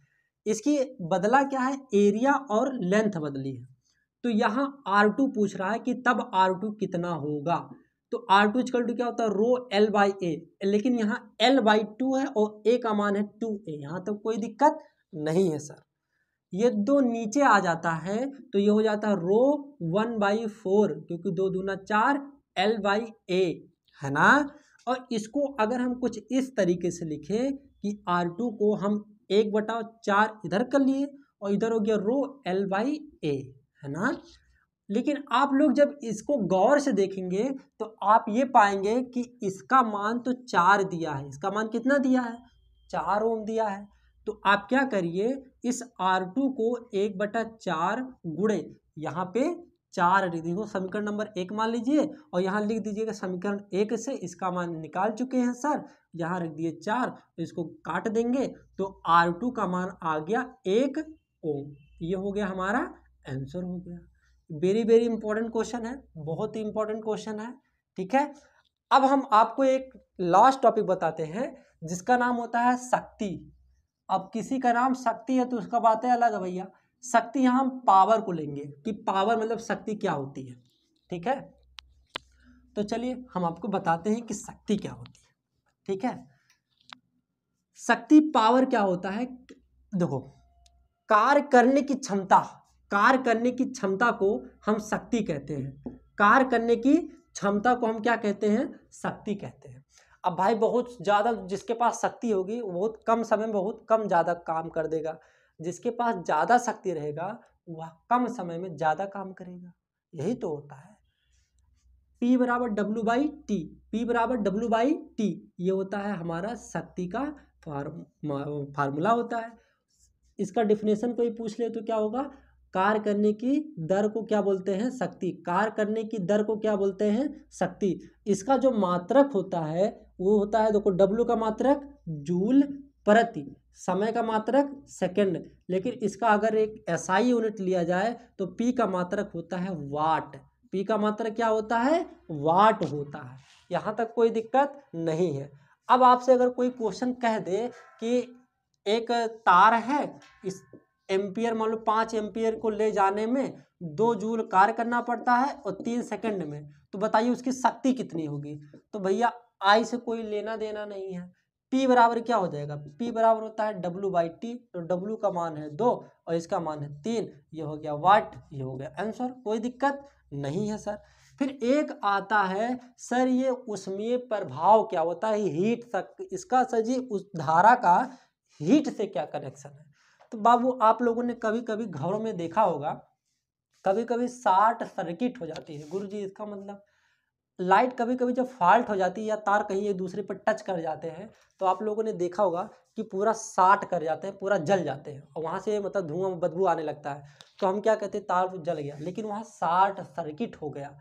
Speaker 1: इसकी बदला क्या है एरिया और लेंथ बदली है तो यहाँ आर टू पूछ रहा है कि तब आर टू कितना होगा तो आर टू इजकल टू क्या होता है रो एल बाई ए लेकिन यहाँ एल बाई टू है और ए का मान है टू ए यहाँ तो कोई दिक्कत नहीं है सर ये दो नीचे आ जाता है तो ये हो जाता है रो वन बाई फोर क्योंकि दो दूना चार एल बाई ए है ना और इसको अगर हम कुछ इस तरीके से लिखे कि आर टू को हम एक बटाओ चार इधर कर लिए और इधर हो गया रो एल बाई ए है ना लेकिन आप लोग जब इसको गौर से देखेंगे तो आप ये पाएंगे कि इसका मान तो चार दिया है इसका मान कितना दिया है चार ओम दिया है तो आप क्या करिए इस आर टू को एक बटा चार गुड़े यहाँ पे चार लिख दीजिए समीकरण नंबर एक मान लीजिए और यहाँ लिख दीजिएगा समीकरण एक से इसका मान निकाल चुके हैं सर यहाँ रख दिए चार तो इसको काट देंगे तो आर टू का मान आ गया एक ओम ये हो गया हमारा आंसर हो गया वेरी वेरी इंपॉर्टेंट क्वेश्चन है बहुत ही इंपॉर्टेंट क्वेश्चन है ठीक है अब हम आपको एक लास्ट टॉपिक बताते हैं जिसका नाम होता है शक्ति अब किसी का नाम शक्ति है तो उसका बात है अलग है भैया शक्ति यहाँ हम पावर को लेंगे कि पावर मतलब शक्ति क्या होती है ठीक है तो चलिए हम आपको बताते हैं कि शक्ति क्या होती है ठीक है शक्ति पावर क्या होता है देखो कार्य करने की क्षमता कार्य करने की क्षमता को हम शक्ति कहते हैं कार्य करने की क्षमता को हम क्या कहते हैं शक्ति कहते हैं अब भाई बहुत ज़्यादा जिसके पास शक्ति होगी वो बहुत कम समय में बहुत कम ज़्यादा काम कर देगा जिसके पास ज़्यादा शक्ति रहेगा वह कम समय में ज़्यादा काम करेगा यही तो होता है P बराबर डब्लू बाई टी पी बराबर W बाई टी ये होता है हमारा शक्ति का फार्म फार्मूला होता है इसका डिफिनेशन कोई पूछ ले तो क्या होगा कार्य करने की दर को क्या बोलते हैं शक्ति कार्य करने की दर को क्या बोलते हैं शक्ति इसका जो मात्रक होता है वो होता है देखो डब्ल्यू का मात्रक जूल प्रति समय का मात्रक सेकंड लेकिन इसका अगर एक एसआई यूनिट लिया जाए तो पी का मात्रक होता है वाट पी का मात्रक क्या होता है वाट होता है यहाँ तक कोई दिक्कत नहीं है अब आपसे अगर कोई क्वेश्चन कह दे कि एक तार है इस एम्पियर मान लो पाँच एम्पियर को ले जाने में दो जूल कार्य करना पड़ता है और तीन सेकंड में तो बताइए उसकी शक्ति कितनी होगी तो भैया आई से कोई लेना देना नहीं है पी बराबर क्या हो जाएगा पी बराबर होता है डब्लू बाई टी तो डब्लू का मान है दो और इसका मान है तीन ये हो गया वाट ये हो गया आंसर कोई दिक्कत नहीं है सर फिर एक आता है सर ये उसमें प्रभाव क्या होता है हीट तक इसका सर जी उस धारा का हीट से क्या कनेक्शन है तो बाबू आप लोगों ने कभी कभी घरों में देखा होगा कभी कभी शार्ट सर्किट हो जाती है गुरु जी इसका मतलब लाइट कभी कभी जब फॉल्ट हो जाती है या तार कहीं एक दूसरे पर टच कर जाते हैं तो आप लोगों ने देखा होगा कि पूरा साट कर जाते हैं पूरा जल जाते हैं और वहाँ से मतलब धुआं बदबू आने लगता है तो हम क्या कहते हैं तार जल गया लेकिन वहाँ शार्ट सर्किट हो गया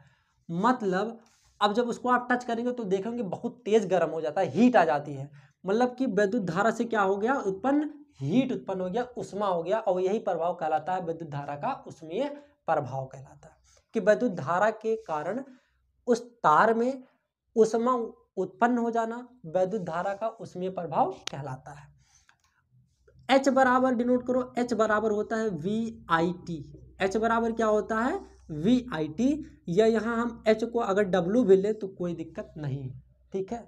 Speaker 1: मतलब अब जब उसको आप टच करेंगे तो देखेंगे बहुत तेज़ गर्म हो जाता है हीट आ जाती है मतलब कि वैद्युत धारा से क्या हो गया उत्पन्न हीट उत्पन्न हो गया उष्मा हो गया और यही प्रभाव कहलाता है विद्युत धारा का उष्मीय प्रभाव कहलाता है कि विद्युत धारा के कारण उस तार में उष्मा उत्पन्न हो जाना विद्युत धारा का उष्मीय प्रभाव कहलाता है एच बराबर डिनोट करो एच बराबर होता है वी आई टी एच बराबर क्या होता है वी आई टी या यहाँ हम एच को अगर डब्लू भी लें तो कोई दिक्कत नहीं ठीक है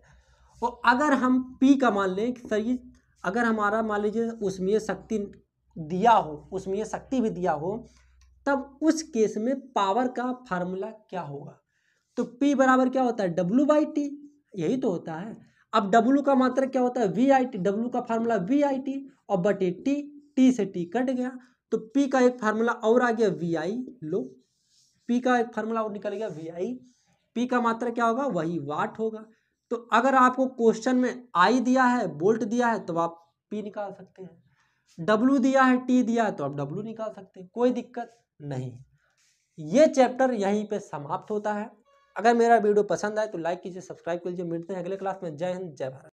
Speaker 1: और अगर हम पी का मान लें कि सर ये अगर हमारा मान लीजिए उसमें शक्ति दिया हो उसमें शक्ति भी दिया हो तब उस केस में पावर का फार्मूला क्या होगा तो P बराबर क्या होता है डब्लू बाई टी यही तो होता है अब W का मात्रा क्या होता है वी आई टी डब्लू का फार्मूला वी आई टी और बटे टी टी से टी कट गया तो P का एक फार्मूला और आ गया वी आई लो P का एक फार्मूला और निकल गया वी आई पी का मात्रा क्या होगा वही वाट होगा तो अगर आपको क्वेश्चन में आई दिया है बोल्ट दिया है तो आप पी निकाल सकते हैं डब्लू दिया है टी दिया है तो आप डब्लू निकाल सकते हैं कोई दिक्कत नहीं ये चैप्टर यहीं पे समाप्त होता है अगर मेरा वीडियो पसंद आए तो लाइक कीजिए सब्सक्राइब कीजिए मिलते हैं अगले क्लास में जय हिंद जय भारत